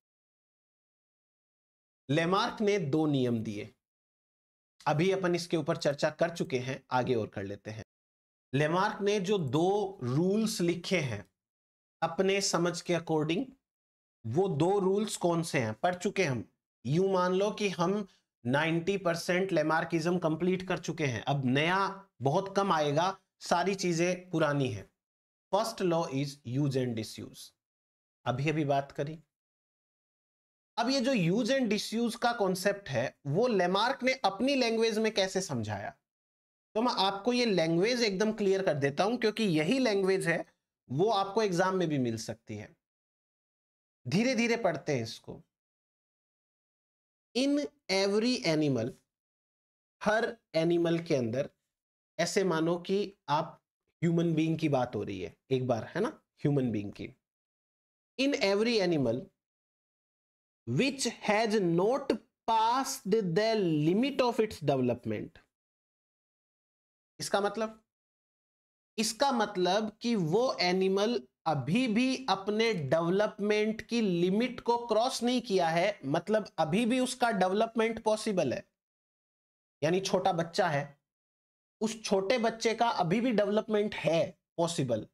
लेमार्क ने दो नियम दिए अभी अपन इसके ऊपर चर्चा कर चुके हैं आगे और कर लेते हैं लेमार्क ने जो दो रूल्स लिखे हैं अपने समझ के अकॉर्डिंग वो दो रूल्स कौन से हैं पढ़ चुके हम यू मान लो कि हम 90 परसेंट लेमार्किज्म कंप्लीट कर चुके हैं अब नया बहुत कम आएगा सारी चीजें पुरानी है first law is use and disuse अभी अभी बात करी अब ये जो यूज एंड डिसयूज का कॉन्सेप्ट है वो लेमार्क ने अपनी लैंग्वेज में कैसे समझाया तो मैं आपको ये लैंग्वेज एकदम क्लियर कर देता हूं क्योंकि यही लैंग्वेज है वो आपको एग्जाम में भी मिल सकती है धीरे धीरे पढ़ते हैं इसको इन एवरी एनिमल हर एनिमल के अंदर ऐसे मानो कि आप ह्यूमन बीइंग की बात हो रही है एक बार है ना ह्यूमन बीइंग की in every animal which has not pass the limit of its development इसका मतलब इसका मतलब कि वो एनिमल अभी भी अपने डेवलपमेंट की लिमिट को क्रॉस नहीं किया है मतलब अभी भी उसका डेवलपमेंट पॉसिबल है यानी छोटा बच्चा है उस छोटे बच्चे का अभी भी डेवलपमेंट है पॉसिबल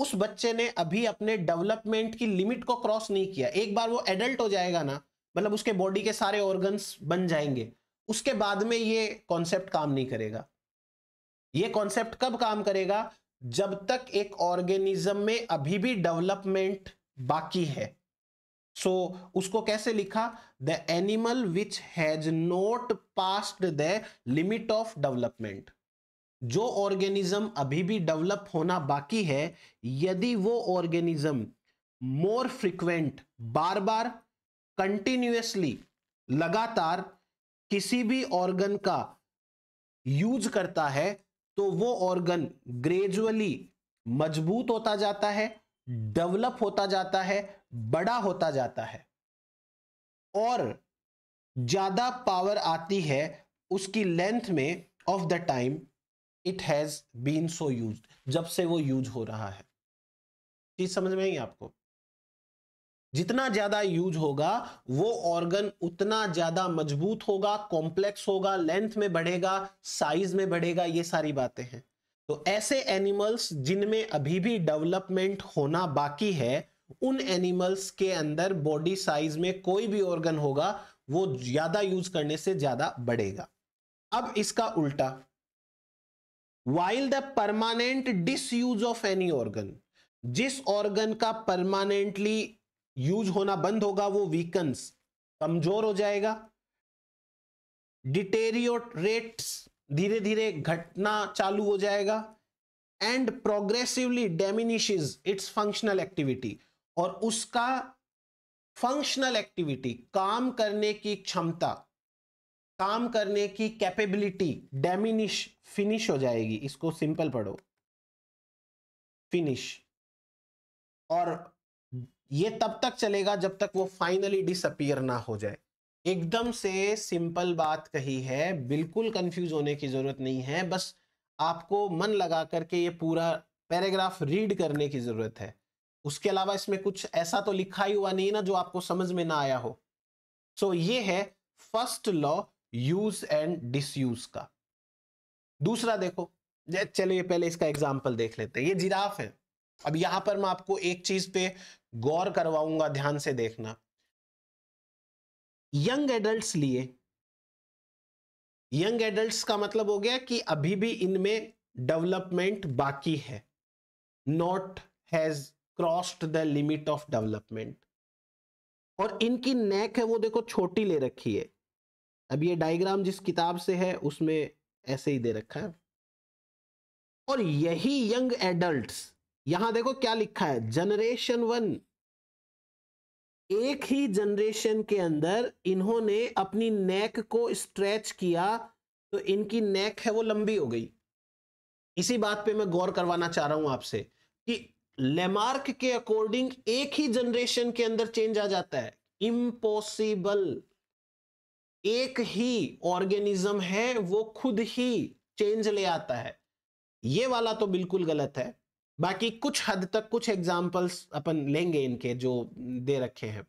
उस बच्चे ने अभी अपने डेवलपमेंट की लिमिट को क्रॉस नहीं किया एक बार वो एडल्ट हो जाएगा ना मतलब उसके बॉडी के सारे ऑर्गन्स बन जाएंगे उसके बाद में ये कॉन्सेप्ट काम नहीं करेगा ये कॉन्सेप्ट कब काम करेगा जब तक एक ऑर्गेनिज्म में अभी भी डेवलपमेंट बाकी है सो so, उसको कैसे लिखा the animal which has not passed the limit of development जो ऑर्गेनिज्म अभी भी डेवलप होना बाकी है यदि वो ऑर्गेनिज्म मोर फ्रिक्वेंट बार बार कंटिन्यूसली लगातार किसी भी ऑर्गन का यूज करता है तो वो ऑर्गन ग्रेजुअली मजबूत होता जाता है डेवलप होता जाता है बड़ा होता जाता है और ज़्यादा पावर आती है उसकी लेंथ में of the time it has been so use जब से वो यूज हो रहा है चीज़ समझ में आई आपको जितना ज्यादा यूज होगा वो ऑर्गन उतना ज्यादा मजबूत होगा कॉम्प्लेक्स होगा लेंथ में बढ़ेगा साइज में बढ़ेगा ये सारी बातें हैं तो ऐसे एनिमल्स जिनमें अभी भी डेवलपमेंट होना बाकी है उन एनिमल्स के अंदर बॉडी साइज में कोई भी ऑर्गन होगा वो ज्यादा यूज करने से ज्यादा बढ़ेगा अब इसका उल्टा while the permanent disuse of any organ जिस ऑर्गन का परमानेंटली यूज होना बंद होगा वो वीकन्स कमजोर हो जाएगा डिटेरियोरेट्स धीरे धीरे घटना चालू हो जाएगा and progressively diminishes its functional activity और उसका फंक्शनल एक्टिविटी काम करने की क्षमता काम करने की कैपेबिलिटी डेमिनिश फिनिश हो जाएगी इसको सिंपल पढ़ो फिनिश और ये तब तक चलेगा जब तक वो फाइनली डिसअपियर ना हो जाए एकदम से सिंपल बात कही है बिल्कुल कंफ्यूज होने की ज़रूरत नहीं है बस आपको मन लगा करके ये पूरा पैराग्राफ रीड करने की ज़रूरत है उसके अलावा इसमें कुछ ऐसा तो लिखा ही हुआ नहीं ना जो आपको समझ में ना आया हो सो so, ये है first law use and disuse का दूसरा देखो चलिए पहले इसका एग्जाम्पल देख लेते हैं ये जिराफ है अब यहां पर मैं आपको एक चीज पे गौर करवाऊंगा ध्यान से देखना यंग एडल्ट्स लिए यंग एडल्ट्स का मतलब हो गया कि अभी भी इनमें डेवलपमेंट बाकी है not has crossed the limit of development और इनकी नेक है वो देखो छोटी ले रखी है अब ये डायग्राम जिस किताब से है उसमें ऐसे ही दे रखा है और यही यंग एडल्ट यहां देखो क्या लिखा है जनरेशन वन एक ही जनरेशन के अंदर इन्होंने अपनी नेक को स्ट्रेच किया तो इनकी नेक है वो लंबी हो गई इसी बात पे मैं गौर करवाना चाह रहा हूं आपसे कि लेमार्क के अकॉर्डिंग एक ही जनरेशन के अंदर चेंज आ जाता है इम्पॉसिबल एक ही ऑर्गेनिज्म है वो खुद ही चेंज ले आता है ये वाला तो बिल्कुल गलत है बाकी कुछ हद तक कुछ एग्जाम्पल्स अपन लेंगे इनके जो दे रखे हैं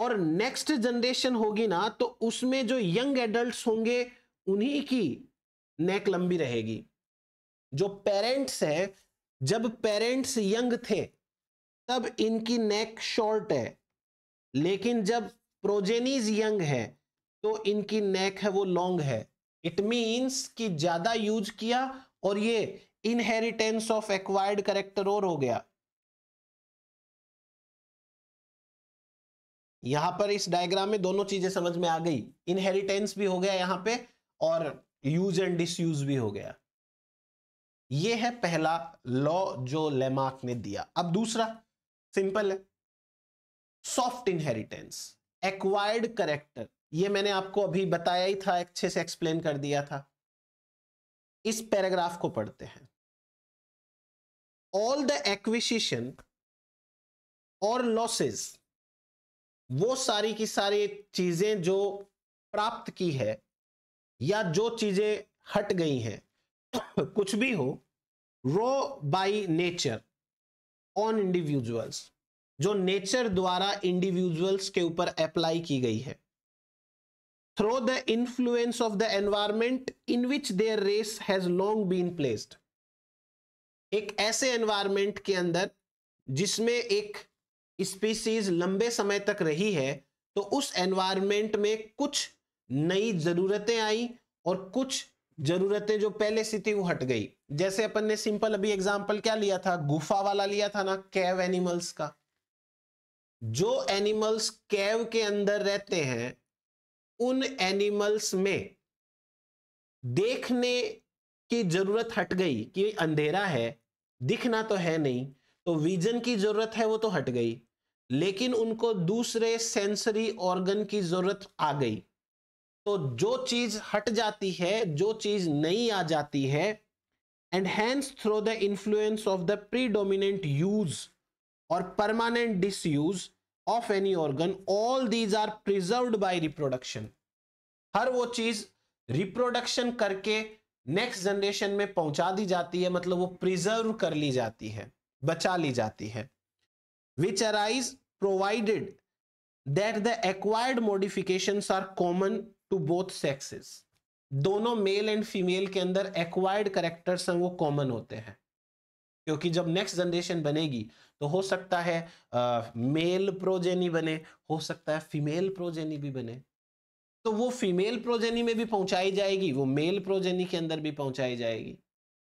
और नेक्स्ट जनरेशन होगी ना तो उसमें जो यंग एडल्ट होंगे उन्हीं की नेक लंबी रहेगी जो पेरेंट्स है जब पेरेंट्स यंग थे तब इनकी नेक शॉर्ट है लेकिन जब प्रोजेनीज यंग है तो इनकी नेक है वो लॉन्ग है इट मींस कि ज्यादा यूज किया और ये इनहेरिटेंस ऑफ एक्वायर्ड करेक्टर और हो गया यहां पर इस डायग्राम में दोनों चीजें समझ में आ गई इनहेरिटेंस भी हो गया यहां पे और यूज एंड डिसयूज भी हो गया ये है पहला लॉ जो लेमार्क ने दिया अब दूसरा सिंपल है सॉफ्ट इनहेरिटेंस एक्वायर्ड करेक्टर ये मैंने आपको अभी बताया ही था अच्छे से एक्सप्लेन कर दिया था इस पैराग्राफ को पढ़ते हैं ऑल द एक्विशिशन और लॉसेस वो सारी की सारी चीजें जो प्राप्त की है या जो चीजें हट गई हैं कुछ भी हो wrought by nature on individuals जो नेचर द्वारा इंडिविजुअल्स के ऊपर अप्लाई की गई है through the influence of the environment in which their race has long been placed एक ऐसे एनवायरमेंट के अंदर जिसमें एक स्पीसीज लंबे समय तक रही है तो उस एनवायरमेंट में कुछ नई जरूरतें आई और कुछ जरूरतें जो पहले से थी वो हट गई जैसे अपन ने सिंपल अभी एग्जांपल क्या लिया था गुफा वाला लिया था ना कैव एनिमल्स का जो एनिमल्स कैव के अंदर रहते हैं उन एनिमल्स में देखने की जरूरत हट गई कि अंधेरा है दिखना तो है नहीं तो विजन की जरूरत है वो तो हट गई लेकिन उनको दूसरे सेंसरी ऑर्गन की जरूरत आ गई तो जो चीज हट जाती है जो चीज नहीं आ जाती है and hence through the influence of the predominant use permanent dis disuse of any organ all these are preserve by reproduction हर वो चीज रिप्रोडक्शन करके नेक्स्ट जनरेशन में पहुंचा दी जाती है मतलब वो प्रिजर्व कर ली जाती है बचा ली जाती है which arise provided that the acquired modification are common to both sexes दोनों मेल एंड फीमेल के अंदर एक्वायर्ड करेक्टर्स हैं वो कॉमन होते हैं क्योंकि जब नेक्स्ट जनरेशन बनेगी तो हो सकता है मेल प्रोजेनी बने हो सकता है फीमेल प्रोजेनी भी बने तो वो फीमेल प्रोजेनी में भी पहुंचाई जाएगी वो मेल प्रोजेनी के अंदर भी पहुंचाई जाएगी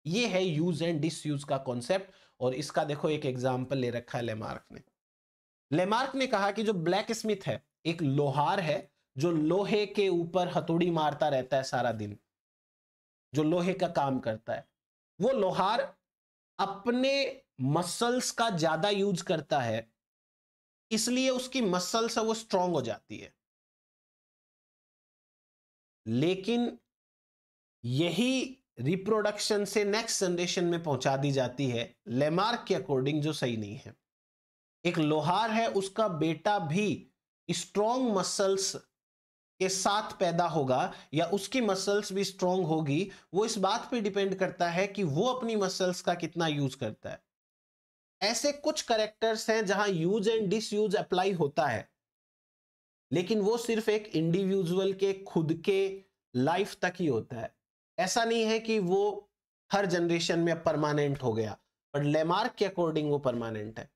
ये है यूज एंड डिसयूज का कॉन्सेप्ट और इसका देखो एक एग्जाम्पल ले रखा है लेमार्क ने लेमार्क ने कहा कि जो ब्लैक स्मिथ है एक लोहार है जो लोहे के ऊपर हथौड़ी मारता रहता है सारा दिन जो लोहे का काम करता है वो लोहार अपने मसल्स का ज्यादा यूज करता है इसलिए उसकी मसल्स है वो स्ट्रांग हो जाती है लेकिन यही रिप्रोडक्शन से नेक्स्ट जनरेशन में पहुंचा दी जाती है लेमार्क के अकॉर्डिंग जो सही नहीं है एक लोहार है उसका बेटा भी स्ट्रांग मसल्स के साथ पैदा होगा या उसकी मसल्स भी स्ट्रॉन्ग होगी वो इस बात पे डिपेंड करता है कि वो अपनी मसल्स का कितना यूज करता है ऐसे कुछ करेक्टर्स हैं जहां यूज एंड डिसयूज अप्लाई होता है लेकिन वो सिर्फ एक इंडिविजुअल के खुद के लाइफ तक ही होता है ऐसा नहीं है कि वो हर जनरेशन में परमानेंट हो गया बट लेमार्क के अकॉर्डिंग वो परमानेंट है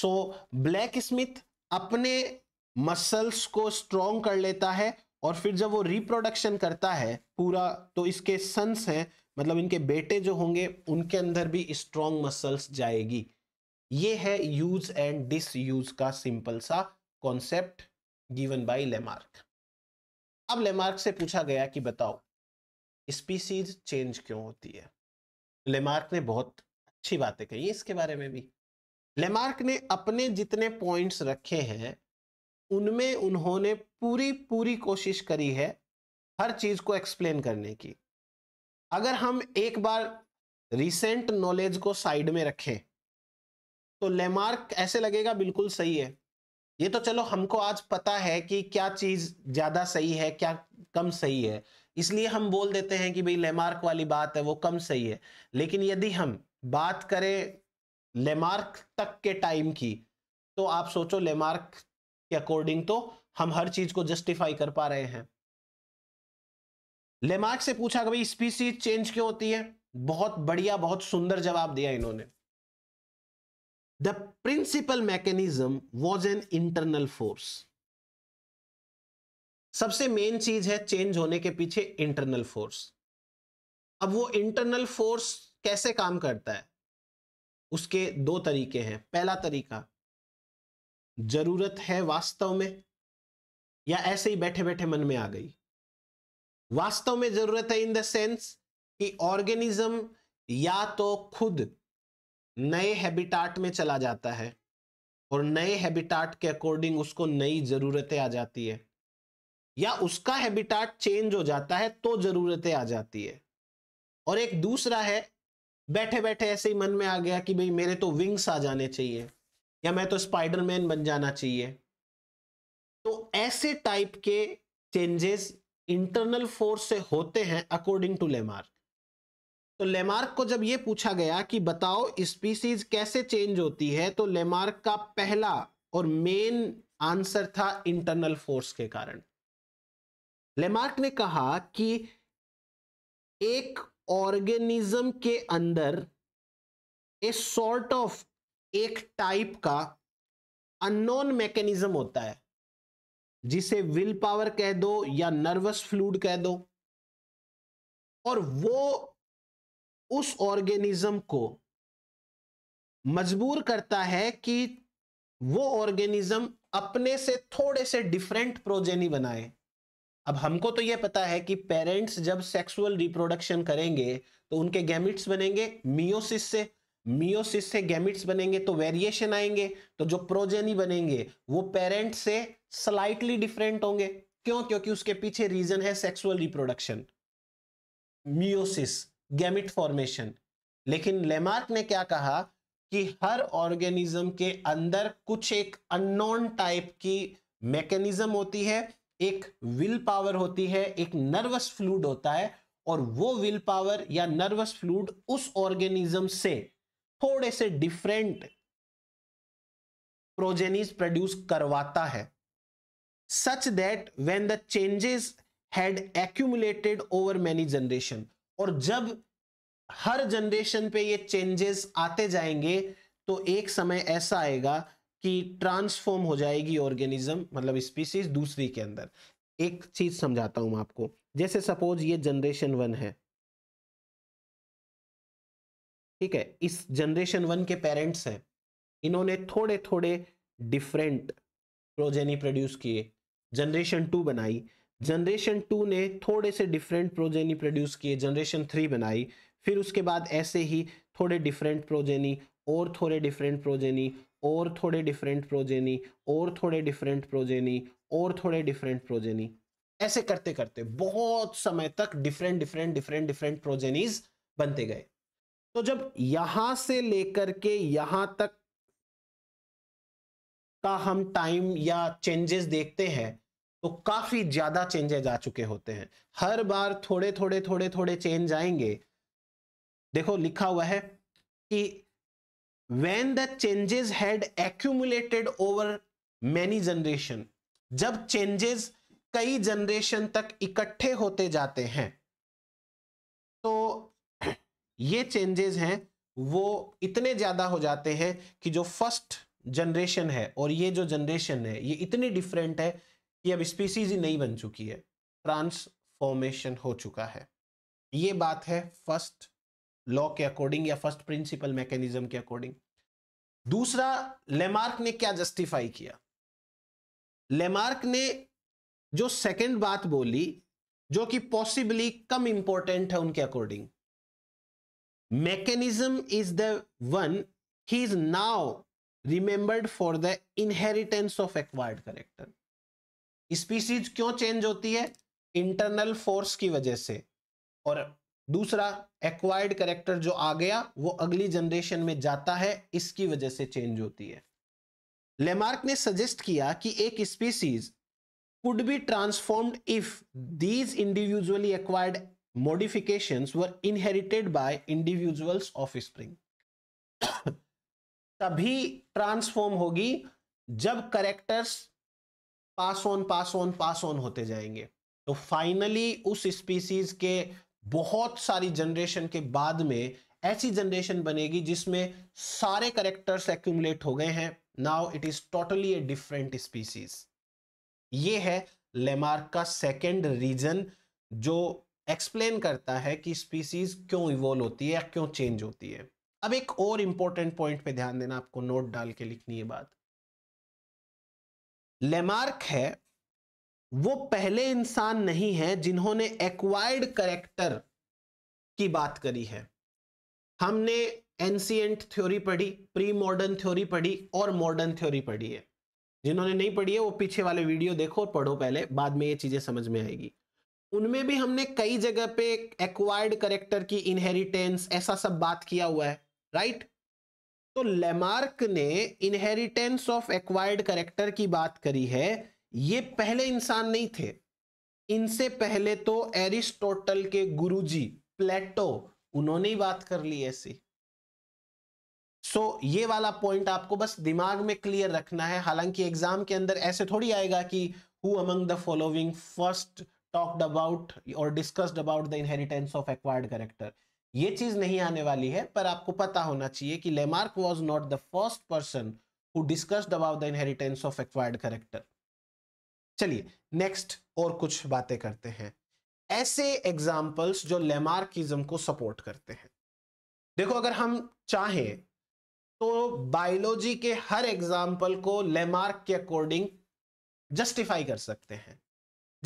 सो ब्लैक स्मिथ अपने मसल्स को स्ट्रॉन्ग कर लेता है और फिर जब वो रिप्रोडक्शन करता है पूरा तो इसके सन्स हैं मतलब इनके बेटे जो होंगे उनके अंदर भी स्ट्रॉन्ग मसल्स जाएगी ये है यूज एंड डिस यूज का सिंपल सा कॉन्सेप्ट गिवन बाय लेमार्क अब लेमार्क से पूछा गया कि बताओ स्पीसीज चेंज क्यों होती है लेमार्क ने बहुत अच्छी बातें कही इसके बारे में भी लेमार्क ने अपने जितने पॉइंट्स रखे हैं उनमें उन्होंने पूरी पूरी कोशिश करी है हर चीज को एक्सप्लेन करने की अगर हम एक बार रिसेंट नॉलेज को साइड में रखें तो लेमार्क ऐसे लगेगा बिल्कुल सही है ये तो चलो हमको आज पता है कि क्या चीज ज्यादा सही है क्या कम सही है इसलिए हम बोल देते हैं कि भाई लेमार्क वाली बात है वो कम सही है लेकिन यदि हम बात करें लेमार्क तक के टाइम की तो आप सोचो लेमार्क के अकॉर्डिंग तो हम हर चीज को जस्टिफाई कर पा रहे हैं लेमार्क से पूछा कि भाई स्पीसीज चेंज क्यों होती है बहुत बढ़िया बहुत सुंदर जवाब दिया इन्होंने the principle mechanism was an internal force सबसे मेन चीज है चेंज होने के पीछे इंटरनल फोर्स अब वो इंटरनल फोर्स कैसे काम करता है उसके दो तरीके हैं पहला तरीका जरूरत है वास्तव में या ऐसे ही बैठे बैठे मन में आ गई वास्तव में जरूरत है इन द सेंस कि ऑर्गेनिज्म या तो खुद नए हैबिटाट में चला जाता है और नए हैबिटाट के अकॉर्डिंग उसको नई ज़रूरतें आ जाती है या उसका हैबिटाट चेंज हो जाता है तो ज़रूरतें आ जाती है और एक दूसरा है बैठे बैठे ऐसे ही मन में आ गया कि भाई मेरे तो विंग्स आ जाने चाहिए या मैं तो स्पाइडरमैन बन जाना चाहिए तो ऐसे टाइप के चेंजेस इंटरनल फोर्स से होते हैं अकॉर्डिंग टू लेमार्क तो लेमार्क को जब ये पूछा गया कि बताओ स्पीसीज कैसे चेंज होती है तो लेमार्क का पहला और मेन आंसर था इंटरनल फोर्स के कारण लेमार्क ने कहा कि एक ऑर्गेनिज्म के अंदर ए सॉर्ट ऑफ एक टाइप का अननोन मैकेनिज्म होता है जिसे विल पावर कह दो या नर्वस फ्लूड कह दो और वो उस ऑर्गेनिज्म को मजबूर करता है कि वो ऑर्गेनिज्म अपने से थोड़े से डिफरेंट प्रोजेनी बनाए अब हमको तो ये पता है कि पेरेंट्स जब सेक्सुअल रिप्रोडक्शन करेंगे तो उनके गैमिट्स बनेंगे मियोसिस से मियोसिस से गैमिट्स बनेंगे तो वेरिएशन आएंगे तो जो प्रोजेनी बनेंगे वो पेरेंट से स्लाइटली डिफरेंट होंगे क्यों क्योंकि उसके पीछे रीजन है sexual reproduction meiosis gamete formation लेकिन लेमार्क ने क्या कहा कि हर ऑर्गेनिज्म के अंदर कुछ एक अननोन टाइप की मैकेनिज्म होती है एक विल पावर होती है एक नर्वस फ्लूड होता है और वो विल पावर या नर्वस फ्लूड उस ऑर्गेनिज्म से थोड़े से डिफरेंट प्रोजेनिस प्रोड्यूस करवाता है such that when the changes had accumulated over many generation और जब हर जनरेशन पे ये चेंजेस आते जाएंगे तो एक समय ऐसा आएगा कि ट्रांसफॉर्म हो जाएगी ऑर्गेनिज्म मतलब स्पीसीज दूसरी के अंदर एक चीज समझाता हूं मैं आपको जैसे सपोज ये जनरेशन वन है ठीक है इस जनरेशन वन के पेरेंट्स हैं इन्होंने थोड़े थोड़े डिफरेंट प्रोजेनी प्रोड्यूस किए जनरेशन टू बनाई जनरेशन टू ने थोड़े से डिफरेंट प्रोजेनी प्रोड्यूस किए जनरेशन थ्री बनाई फिर उसके बाद ऐसे ही थोड़े डिफरेंट प्रोजेनी और थोड़े डिफरेंट प्रोजेनी और थोड़े डिफरेंट प्रोजेनी और थोड़े डिफरेंट प्रोजेनी और थोड़े डिफरेंट प्रोजेनी ऐसे करते करते बहुत समय तक different different different different progenies बनते गए तो जब यहां से लेकर के यहां तक का हम टाइम या चेंजेस देखते हैं तो काफी ज्यादा चेंजेस आ चुके होते हैं हर बार थोड़े थोड़े थोड़े थोड़े चेंज आएंगे देखो लिखा हुआ है कि when the changes had accumulated over many generation जब चेंजेस कई जनरेशन तक इकट्ठे होते जाते हैं तो ये चेंजेस हैं वो इतने ज़्यादा हो जाते हैं कि जो फर्स्ट जनरेशन है और ये जो जनरेशन है ये इतनी डिफरेंट है कि अब स्पीसीज ही नहीं बन चुकी है ट्रांसफॉर्मेशन हो चुका है ये बात है फर्स्ट लॉ के अकॉर्डिंग या फर्स्ट प्रिंसिपल मैकेनिज्म के अकॉर्डिंग दूसरा लेमार्क ने क्या जस्टिफाई किया लेमार्क ने जो सेकंड बात बोली जो कि पॉसिबली कम इंपॉर्टेंट है उनके according mechanism is the one he is now remembered for the inheritance of acquired character species क्यों चेंज होती है इंटरनल फोर्स की वजह से और दूसरा एक्वायर्ड करेक्टर जो आ गया वो अगली जनरेशन में जाता है इसकी वजह से चेंज होती है लेमार्क ने सजेस्ट किया कि एक species could be transformed if these individually acquired modifications were inherited by individuals offspring तभी ट्रांसफॉर्म होगी जब characters pass on pass on pass on होते जाएंगे तो फाइनली उस स्पीसीज के बहुत सारी जनरेशन के बाद में ऐसी जनरेशन बनेगी जिसमें सारे करेक्टर्स एक्यूमुलेट हो गए हैं now it is totally a different species ये है लेमार्क का सेकेंड रीजन जो एक्सप्लेन करता है कि स्पीसीज क्यों इवोल्व होती है क्यों चेंज होती है अब एक और इंपॉर्टेंट पॉइंट पे ध्यान देना आपको नोट डाल के लिखनी है बात लेमार्क है वो पहले इंसान नहीं है जिन्होंने एक्वायर्ड करेक्टर की बात करी है हमने एंशियंट थ्योरी पढ़ी प्री मॉडर्न थ्योरी पढ़ी और मॉडर्न थ्योरी पढ़ी है जिन्होंने नहीं पढ़ी है वो पीछे वाले वीडियो देखो और पढ़ो पहले बाद में ये चीजें समझ में आएगी उनमें भी हमने कई जगह पे एक्वायर्ड करेक्टर की इनहेरिटेंस ऐसा सब बात किया हुआ है राइट तो लेमार्क ने इनहेरिटेंस ऑफ एक्वायर्ड करेक्टर की बात करी है ये पहले इंसान नहीं थे इनसे पहले तो एरिस्टोटल के गुरुजी प्लेटो उन्होंने ही बात कर ली ऐसी सो so, ये वाला पॉइंट आपको बस दिमाग में क्लियर रखना है हालांकि एग्जाम के अंदर ऐसे थोड़ी आएगा कि who among the following first talked about और discussed about the inheritance of acquired character ये चीज नहीं आने वाली है पर आपको पता होना चाहिए कि Lamarck was not the first person who discussed about the inheritance of acquired character चलिए नेक्स्ट और कुछ बातें करते हैं ऐसे एग्जाम्पल्स जो लेमार्किज्म को सपोर्ट करते हैं देखो अगर हम चाहें तो बायोलॉजी के हर एग्जाम्पल को लेमार्क के अकॉर्डिंग जस्टिफाई कर सकते हैं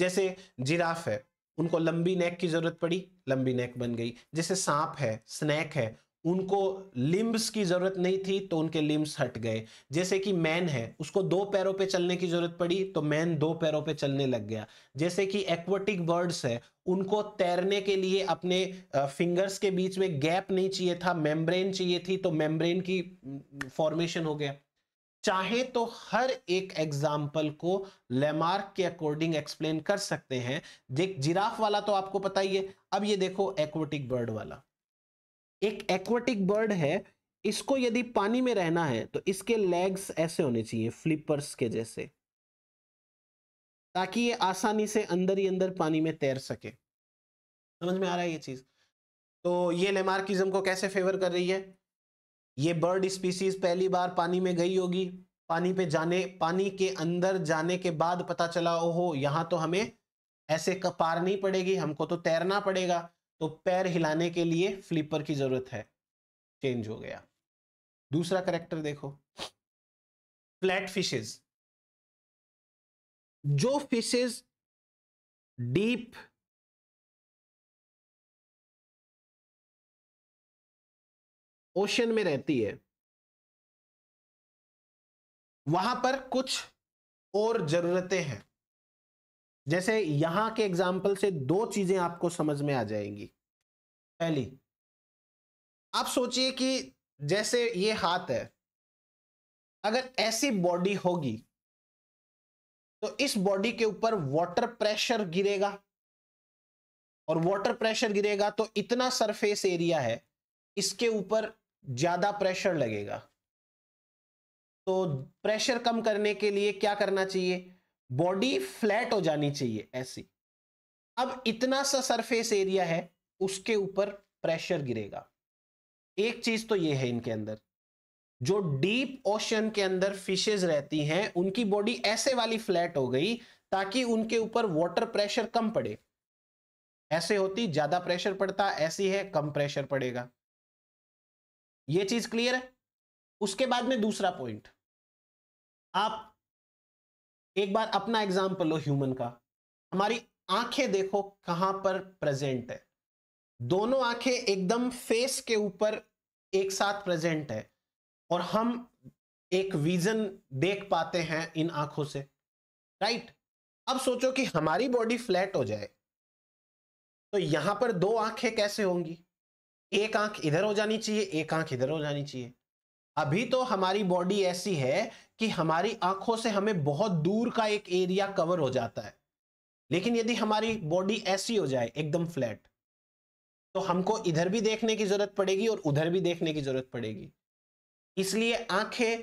जैसे जिराफ है उनको लंबी नेक की जरूरत पड़ी लंबी नेक बन गई जैसे सांप है स्नैक है उनको लिम्ब्स की जरूरत नहीं थी तो उनके लिम्ब्स हट गए जैसे कि मैन है उसको दो पैरों पे चलने की जरूरत पड़ी तो मैन दो पैरों पे चलने लग गया जैसे कि एक्वाटिक बर्ड्स है उनको तैरने के लिए अपने फिंगर्स के बीच में गैप नहीं चाहिए था मेम्ब्रेन चाहिए थी तो मेम्ब्रेन की फॉर्मेशन हो गया चाहे तो हर एक एग्जाम्पल को लेमार्क के अकॉर्डिंग एक्सप्लेन कर सकते हैं जिराफ वाला तो आपको पता ही है अब ये देखो एक्वेटिक बर्ड वाला एक एक्वेटिक बर्ड है इसको यदि पानी में रहना है तो इसके लेग्स ऐसे होने चाहिए फ्लिपर्स के जैसे ताकि ये आसानी से अंदर ही अंदर पानी में तैर सके समझ में आ रहा है ये चीज तो ये लेमार्किज्म को कैसे फेवर कर रही है ये बर्ड स्पीसीज पहली बार पानी में गई होगी पानी पे जाने पानी के अंदर जाने के बाद पता चला ओहो यहाँ तो हमें ऐसे पार नहीं पड़ेगी हमको तो तैरना पड़ेगा तो पैर हिलाने के लिए फ्लिपर की जरूरत है चेंज हो गया दूसरा करेक्टर देखो फ्लैट फिशेज जो फिशेज डीप ओशन में रहती है वहां पर कुछ और जरूरतें हैं जैसे यहां के एग्जाम्पल से दो चीजें आपको समझ में आ जाएंगी पहली आप सोचिए कि जैसे ये हाथ है अगर ऐसी बॉडी होगी तो इस बॉडी के ऊपर वाटर प्रेशर गिरेगा और वाटर प्रेशर गिरेगा तो इतना सरफेस एरिया है इसके ऊपर ज़्यादा प्रेशर लगेगा तो प्रेशर कम करने के लिए क्या करना चाहिए बॉडी फ्लैट हो जानी चाहिए ऐसी अब इतना सा सरफेस एरिया है उसके ऊपर प्रेशर गिरेगा एक चीज तो ये है इनके अंदर जो डीप ओशन के अंदर फिशेज रहती हैं उनकी बॉडी ऐसे वाली फ्लैट हो गई ताकि उनके ऊपर वाटर प्रेशर कम पड़े ऐसे होती ज्यादा प्रेशर पड़ता ऐसी है कम प्रेशर पड़ेगा ये चीज क्लियर है उसके बाद में दूसरा पॉइंट आप एक बार अपना एग्जाम्पल लो ह्यूमन का हमारी आंखें देखो कहां पर प्रेजेंट है दोनों आंखें एकदम फेस के ऊपर एक साथ प्रेजेंट है और हम एक विजन देख पाते हैं इन आंखों से राइट अब सोचो कि हमारी बॉडी फ्लैट हो जाए तो यहां पर दो आंखें कैसे होंगी एक आंख इधर हो जानी चाहिए एक आंख इधर हो जानी चाहिए अभी तो हमारी बॉडी ऐसी है कि हमारी आंखों से हमें बहुत दूर का एक एरिया कवर हो जाता है लेकिन यदि हमारी बॉडी ऐसी हो जाए एकदम फ्लैट तो हमको इधर भी देखने की जरूरत पड़ेगी और उधर भी देखने की जरूरत पड़ेगी इसलिए आंखें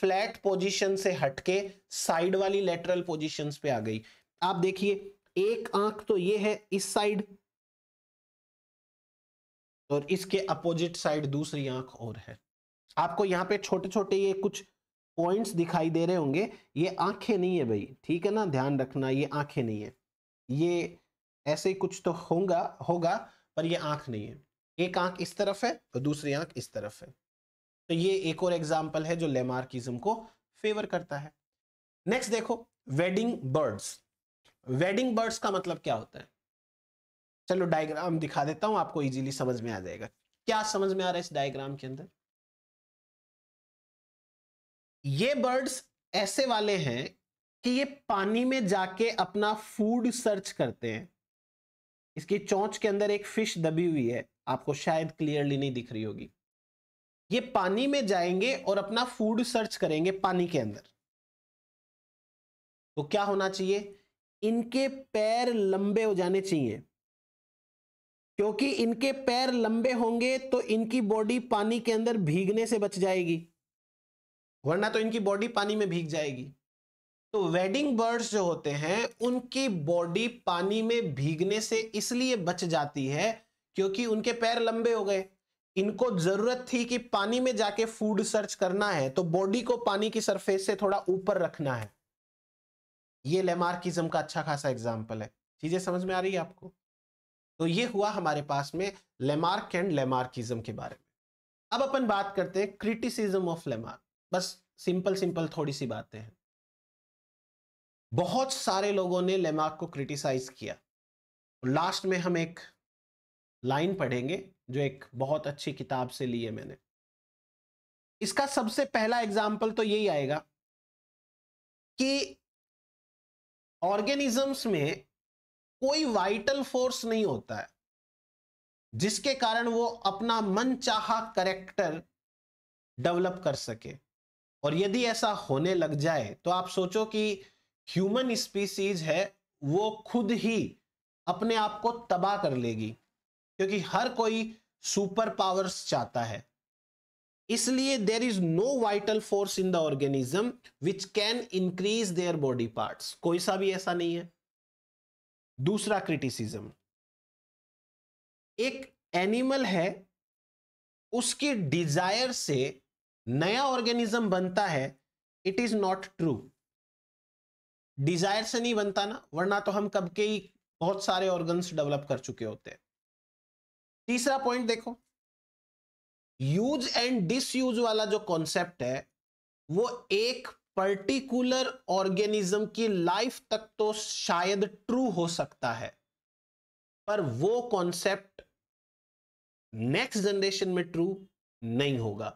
फ्लैट पोजीशन से हटके साइड वाली लेटरल पोजीशंस पे आ गई आप देखिए एक आंख तो ये है इस साइड और इसके अपोजिट साइड दूसरी आंख और है आपको यहाँ पे छोटे छोटे ये कुछ पॉइंट्स दिखाई दे रहे होंगे ये आंखें नहीं है भाई ठीक है ना ध्यान रखना ये आंखें नहीं है ये ऐसे कुछ तो होगा होगा पर ये आंख नहीं है एक आंख इस तरफ है और तो दूसरी आंख इस तरफ है तो ये एक और एग्जाम्पल है जो लेमार्किज्म को फेवर करता है नेक्स्ट देखो वेडिंग बर्ड्स वेडिंग बर्ड्स का मतलब क्या होता है चलो डायग्राम दिखा देता हूं आपको इजीली समझ में आ जाएगा क्या समझ में आ रहा है इस डायग्राम के अंदर ये बर्ड्स ऐसे वाले हैं कि ये पानी में जाके अपना फूड सर्च करते हैं इसकी चोंच के अंदर एक फिश दबी हुई है आपको शायद क्लियरली नहीं दिख रही होगी ये पानी में जाएंगे और अपना फूड सर्च करेंगे पानी के अंदर तो क्या होना चाहिए इनके पैर लंबे हो जाने चाहिए क्योंकि इनके पैर लंबे होंगे तो इनकी बॉडी पानी के अंदर भीगने से बच जाएगी वरना तो इनकी बॉडी पानी में भीग जाएगी तो वेडिंग बर्ड्स जो होते हैं उनकी बॉडी पानी में भीगने से इसलिए बच जाती है क्योंकि उनके पैर लंबे हो गए इनको जरूरत थी कि पानी में जाके फूड सर्च करना है तो बॉडी को पानी की सरफेस से थोड़ा ऊपर रखना है ये लेमार्किज्म का अच्छा खासा एग्जाम्पल है चीजें समझ में आ रही है आपको तो ये हुआ हमारे पास में लेमार्क एंड लेमार्किज्म के बारे में अब अपन बात करते हैं क्रिटिसिज्म ऑफ लेमार्क बस सिंपल सिंपल थोड़ी सी बातें हैं बहुत सारे लोगों ने लेमार्क को क्रिटिसाइज किया लास्ट में हम एक लाइन पढ़ेंगे जो एक बहुत अच्छी किताब से ली है मैंने इसका सबसे पहला एग्जाम्पल तो यही आएगा कि ऑर्गेनिजम्स में कोई वाइटल फोर्स नहीं होता है जिसके कारण वो अपना मन चाह करेक्टर डेवलप कर सके और यदि ऐसा होने लग जाए तो आप सोचो कि ह्यूमन स्पीसीज है वो खुद ही अपने आप को तबाह कर लेगी क्योंकि हर कोई सुपर पावर्स चाहता है इसलिए there is no vital force in the organism which can increase their body parts कोई सा भी ऐसा नहीं है दूसरा क्रिटिसिज्म एक एनिमल है उसकी डिजायर से नया ऑर्गेनिज्म बनता है it is not true desire से नहीं बनता ना वरना तो हम कब के ही बहुत सारे ऑर्गन्स डेवलप कर चुके होते हैं तीसरा पॉइंट देखो यूज एंड डिसयूज वाला जो कॉन्सेप्ट है वो एक पर्टिकुलर ऑर्गेनिज्म की लाइफ तक तो शायद ट्रू हो सकता है पर वो कॉन्सेप्ट नेक्स्ट जनरेशन में ट्रू नहीं होगा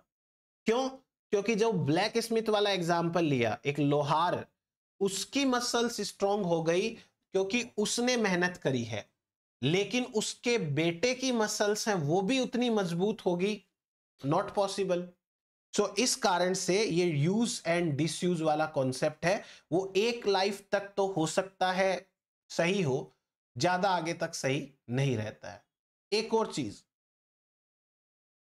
क्यों क्योंकि जो ब्लैक स्मिथ वाला एग्जाम्पल लिया एक लोहार उसकी मसल्स स्ट्रांग हो गई क्योंकि उसने मेहनत करी है लेकिन उसके बेटे की मसल्स हैं वो भी उतनी मजबूत होगी नॉट पॉसिबल सो so, इस कारण से ये यूज एंड डिसयूज वाला कॉन्सेप्ट है वो एक लाइफ तक तो हो सकता है सही हो ज्यादा आगे तक सही नहीं रहता है एक और चीज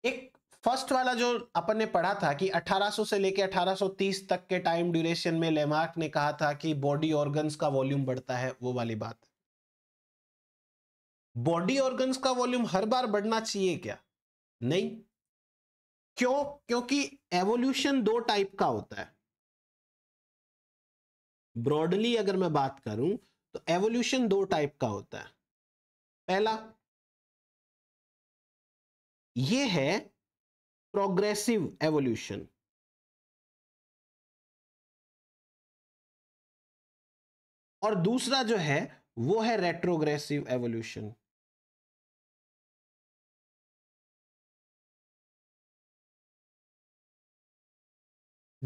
एक फर्स्ट वाला जो अपन ने पढ़ा था कि 1800 से लेके 1830 तक के टाइम ड्यूरेशन में लेमार्क ने कहा था कि बॉडी ऑर्गन्स का वॉल्यूम बढ़ता है वो वाली बात बॉडी ऑर्गन्स का वॉल्यूम हर बार बढ़ना चाहिए क्या नहीं क्यों क्योंकि एवोल्यूशन दो टाइप का होता है ब्रॉडली अगर मैं बात करूं तो एवोल्यूशन दो टाइप का होता है पहला ये है प्रोग्रेसिव एवोल्यूशन और दूसरा जो है वो है रेट्रोग्रेसिव एवोल्यूशन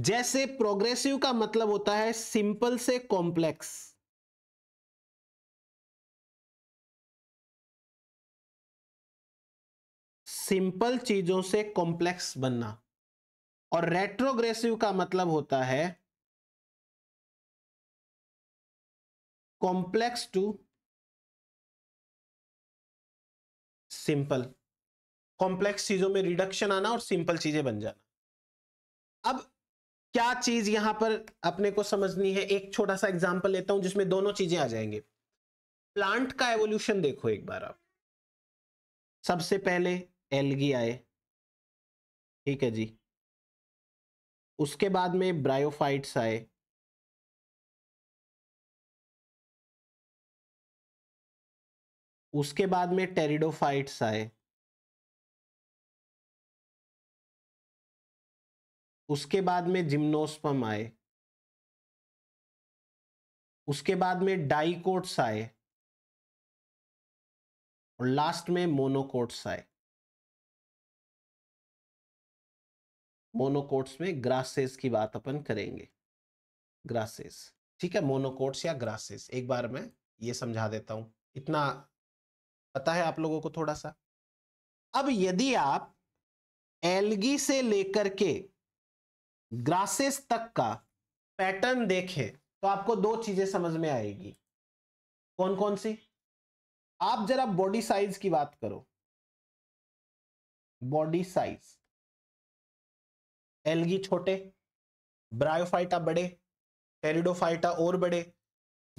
जैसे प्रोग्रेसिव का मतलब होता है सिंपल से कॉम्प्लेक्स सिंपल चीजों से कॉम्प्लेक्स बनना और रेट्रोग्रेसिव का मतलब होता है कॉम्प्लेक्स टू सिंपल कॉम्प्लेक्स चीजों में रिडक्शन आना और सिंपल चीजें बन जाना अब क्या चीज यहां पर अपने को समझनी है एक छोटा सा एग्जाम्पल लेता हूं जिसमें दोनों चीजें आ जाएंगे प्लांट का एवोल्यूशन देखो एक बार आप सबसे पहले एलगी आए ठीक है जी उसके बाद में ब्रायोफाइट्स आए उसके बाद में टेरिडोफाइट्स आए उसके बाद में जिम्नोस्पम आए उसके बाद में डाइकोट्स आए और लास्ट में मोनोकोट्स आए मोनोकोट्स में ग्रासेस की बात अपन करेंगे ग्रासेस ठीक है मोनोकोट्स या ग्रासेस एक बार मैं ये समझा देता हूं इतना पता है आप लोगों को थोड़ा सा अब यदि आप एलगी से लेकर के ग्रासेस तक का पैटर्न देखें तो आपको दो चीजें समझ में आएगी कौन कौन सी आप जरा बॉडी साइज की बात करो बॉडी साइज एलगी छोटे ब्रायोफाइटा बड़े टेरिडोफाइटा और बड़े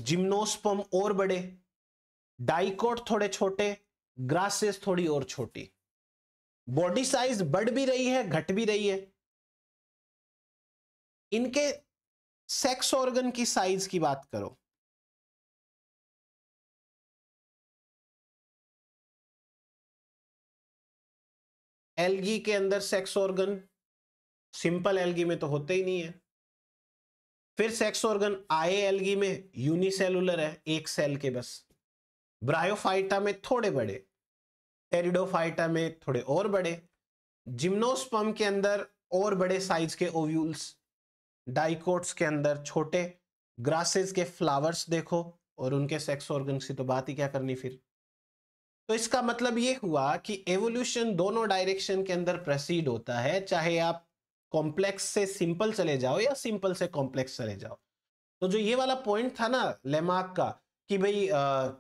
जिम्नोस्पम और बड़े डाइकोट थोड़े छोटे ग्रासेस थोड़ी और छोटी बॉडी साइज बढ़ भी रही है घट भी रही है इनके सेक्स ऑर्गन की साइज की बात करो एलगी के अंदर सेक्स ऑर्गन सिंपल एलगी में तो होते ही नहीं है फिर सेक्स ऑर्गन आए एलगी में यूनिसेलुलर है एक सेल के बस ब्रायोफाइटा में थोड़े बड़े टेरिडोफाइटा में थोड़े और बड़े जिम्नोस्पम के अंदर और बड़े साइज के ओव्यूल्स डाइकोट्स के अंदर छोटे ग्रासेस के फ्लावर्स देखो और उनके सेक्स ऑर्गन की तो बात ही क्या करनी फिर तो इसका मतलब ये हुआ कि एवोल्यूशन दोनों डायरेक्शन के अंदर प्रसीड होता है चाहे आप कॉम्प्लेक्स से सिंपल चले जाओ या सिंपल से कॉम्प्लेक्स चले जाओ तो जो ये वाला पॉइंट था ना लेमार्क का कि भाई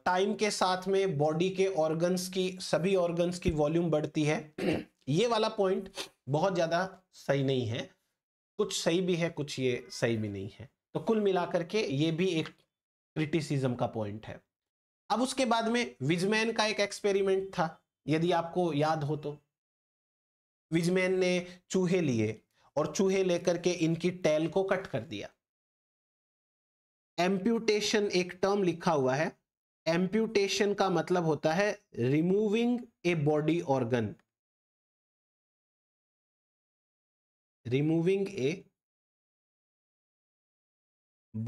टाइम के साथ में बॉडी के ऑर्गन्स की सभी ऑर्गन्स की वॉल्यूम बढ़ती है ये वाला पॉइंट बहुत ज़्यादा सही नहीं है कुछ सही भी है कुछ ये सही भी नहीं है तो कुल मिलाकर के ये भी एक क्रिटिसिज्म का पॉइंट है अब उसके बाद में विजमैन का एक एक्सपेरिमेंट था यदि आपको याद हो तो विजमैन ने चूहे लिए और चूहे लेकर के इनकी टैल को कट कर दिया एम्प्यूटेशन एक टर्म लिखा हुआ है एम्प्यूटेशन का मतलब होता है removing a body organ removing a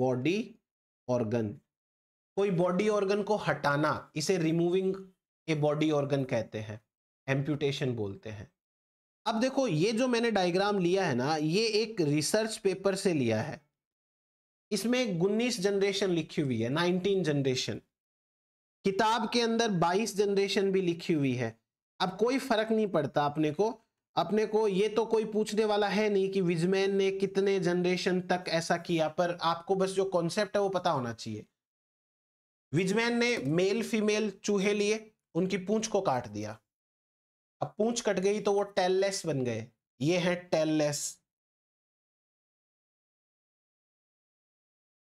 body organ कोई बॉडी ऑर्गन को हटाना इसे रिमूविंग ए बॉडी ऑर्गन कहते हैं एम्प्यूटेशन बोलते हैं अब देखो ये जो मैंने डायग्राम लिया है ना ये एक रिसर्च पेपर से लिया है इसमें उन्नीस जनरेशन लिखी हुई है नाइनटीन जनरेशन किताब के अंदर बाईस जनरेशन भी लिखी हुई है अब कोई फर्क नहीं पड़ता अपने को अपने को ये तो कोई पूछने वाला है नहीं कि विजमैन ने कितने जनरेशन तक ऐसा किया पर आपको बस जो कॉन्सेप्ट है वो पता होना चाहिए विजमैन ने मेल फीमेल चूहे लिए उनकी पूंछ को काट दिया अब पूंछ कट गई तो वो टेललेस बन गए ये है टेललेस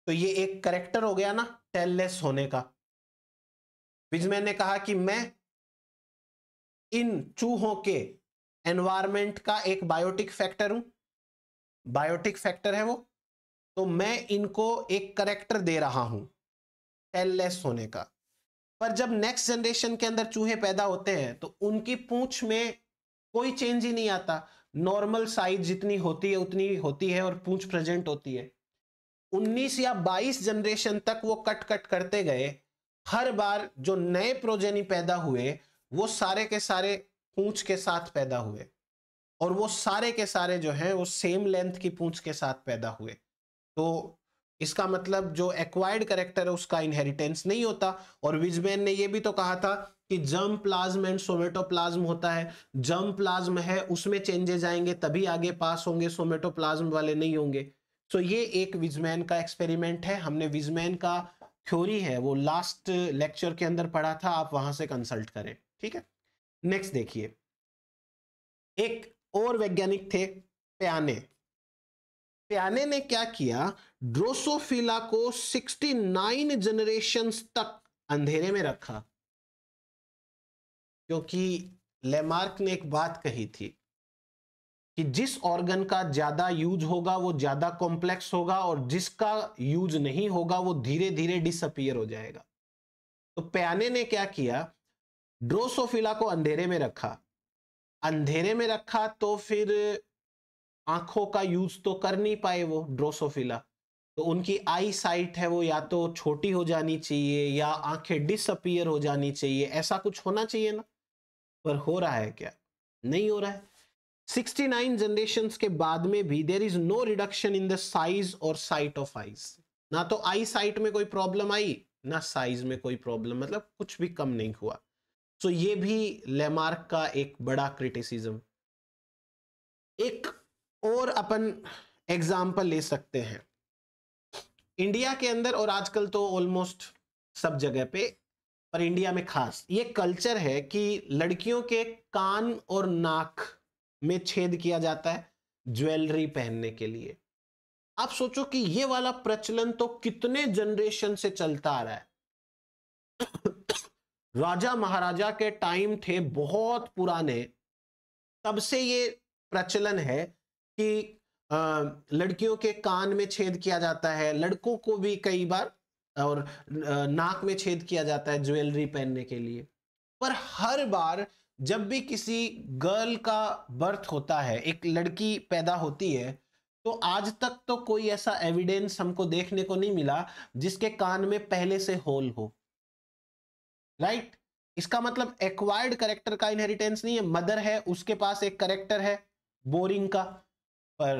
तो ये एक करेक्टर हो गया ना टेललेस होने का विजमैन ने कहा कि मैं इन चूहों के एनवायरमेंट का एक बायोटिक फैक्टर हूं बायोटिक फैक्टर है वो तो मैं इनको एक करेक्टर दे रहा हूं सेललेस होने का पर जब नेक्स्ट जनरेशन के अंदर चूहे पैदा होते हैं तो उनकी पूंछ में कोई चेंज ही नहीं आता नॉर्मल साइज जितनी होती है उतनी होती है और पूंछ प्रेजेंट होती है 19 या 22 जनरेशन तक वो कट कट करते गए हर बार जो नए प्रोजेनी पैदा हुए वो सारे के सारे पूंछ के साथ पैदा हुए और वो सारे के सारे जो हैं वो सेम लेंथ की पूंछ के साथ पैदा हुए तो इसका मतलब जो एक्वायर्ड करेक्टर है उसका इनहेरिटेंस नहीं होता और विजमैन ने ये भी तो कहा था कि जम प्लाज्म एंड सोमेटोप्लाज्म होता है जम प्लाज्म है उसमें चेंजेस आएंगे तभी आगे पास होंगे सोमेटोप्लाज्म वाले नहीं होंगे सो ये एक विजमैन का एक्सपेरिमेंट है हमने विजमैन का थ्योरी है वो लास्ट लेक्चर के अंदर पढ़ा था आप वहां से कंसल्ट करें ठीक है नेक्स्ट देखिए एक और वैज्ञानिक थे प्याने प्याने ने क्या किया ड्रोसोफिला को 69 जनरेशंस तक अंधेरे में रखा क्योंकि लेमार्क ने एक बात कही थी कि जिस ऑर्गन का ज्यादा यूज होगा वो ज्यादा कॉम्प्लेक्स होगा और जिसका यूज नहीं होगा वो धीरे धीरे डिसअपियर हो जाएगा तो प्याने ने क्या किया ड्रोसोफिला को अंधेरे में रखा अंधेरे में रखा तो फिर आंखों का यूज तो कर नहीं पाए वो ड्रोसोफिला तो उनकी आई साइट है वो या तो छोटी हो जानी चाहिए या आंखें डिसअपियर हो जानी चाहिए ऐसा कुछ होना चाहिए ना पर हो रहा है क्या नहीं हो रहा है 69 जनरेशन के बाद में भी there is no reduction in the size और साइट ऑफ आईज ना तो आई साइट में कोई प्रॉब्लम आई ना साइज में कोई प्रॉब्लम मतलब कुछ भी कम नहीं हुआ सो ये भी लेमार्क का एक बड़ा क्रिटिसिज्म एक और अपन एग्जाम्पल ले सकते हैं इंडिया के अंदर और आजकल तो ऑलमोस्ट सब जगह पे पर इंडिया में खास ये कल्चर है कि लड़कियों के कान और नाक में छेद किया जाता है ज्वेलरी पहनने के लिए आप सोचो कि ये वाला प्रचलन तो कितने जनरेशन से चलता आ रहा है राजा महाराजा के टाइम थे बहुत पुराने तब से ये प्रचलन है कि लड़कियों के कान में छेद किया जाता है लड़कों को भी कई बार और नाक में छेद किया जाता है ज्वेलरी पहनने के लिए पर हर बार जब भी किसी गर्ल का बर्थ होता है एक लड़की पैदा होती है तो आज तक तो कोई ऐसा एविडेंस हमको देखने को नहीं मिला जिसके कान में पहले से होल हो राइट right? इसका मतलब एक्वायर्ड करेक्टर का इनहेरिटेंस नहीं है मदर है उसके पास एक करेक्टर है बोरिंग का पर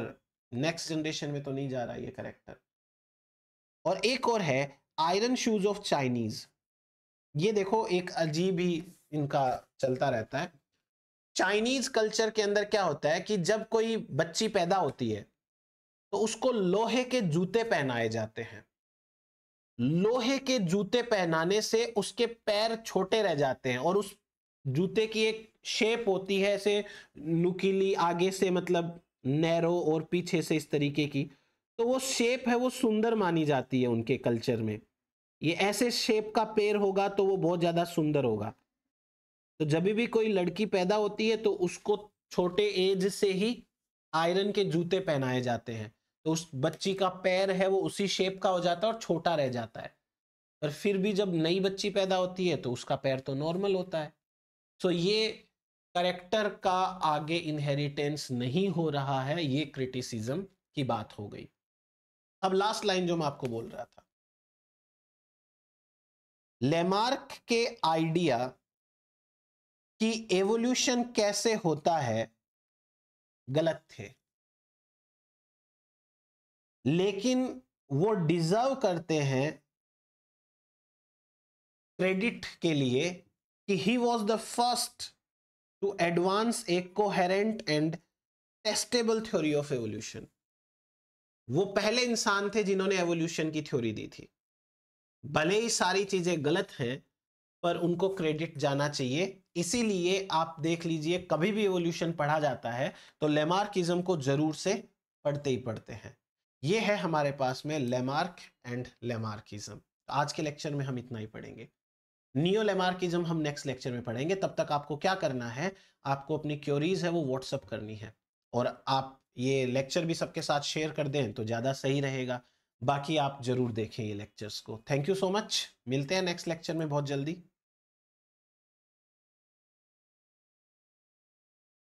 नेक्स्ट जनरेशन में तो नहीं जा रहा ये करेक्टर और एक और है आयरन शूज ऑफ चाइनीज ये देखो एक अजीब ही इनका चलता रहता है चाइनीज कल्चर के अंदर क्या होता है कि जब कोई बच्ची पैदा होती है तो उसको लोहे के जूते पहनाए जाते हैं लोहे के जूते पहनाने से उसके पैर छोटे रह जाते हैं और उस जूते की एक शेप होती है ऐसे नुकीली आगे से मतलब नैरो और पीछे से इस तरीके की तो वो शेप है वो सुंदर मानी जाती है उनके कल्चर में ये ऐसे शेप का पैर होगा तो वो बहुत ज़्यादा सुंदर होगा तो जब भी कोई लड़की पैदा होती है तो उसको छोटे एज से ही आयरन के जूते पहनाए जाते हैं तो उस बच्ची का पैर है वो उसी शेप का हो जाता है और छोटा रह जाता है पर फिर भी जब नई बच्ची पैदा होती है तो उसका पैर तो नॉर्मल होता है सो so ये करेक्टर का आगे इनहेरिटेंस नहीं हो रहा है ये क्रिटिसिज्म की बात हो गई अब लास्ट लाइन जो मैं आपको बोल रहा था लेमार्क के आइडिया कि एवोल्यूशन कैसे होता है गलत थे लेकिन वो डिजर्व करते हैं क्रेडिट के लिए कि he was the first to advance a coherent and testable theory of evolution वो पहले इंसान थे जिन्होंने एवोल्यूशन की थ्योरी दी थी भले ही सारी चीजें गलत हैं पर उनको क्रेडिट जाना चाहिए इसीलिए आप देख लीजिए कभी भी एवोल्यूशन पढ़ा जाता है तो लेमार्किज्म को जरूर से पढ़ते ही पढ़ते हैं ये है हमारे पास में लेमार्क एंड लेमार्किज्म आज के लेक्चर में हम इतना ही पढ़ेंगे नियो लेमार्किज्म हम नेक्स्ट लेक्चर में पढ़ेंगे तब तक आपको क्या करना है आपको अपनी क्योरीज है वो व्हाट्सअप करनी है और आप ये लेक्चर भी सबके साथ शेयर कर दें तो ज़्यादा सही रहेगा बाकी आप जरूर देखें ये लेक्चर्स को थैंक यू सो मच मिलते हैं नेक्स्ट लेक्चर में बहुत जल्दी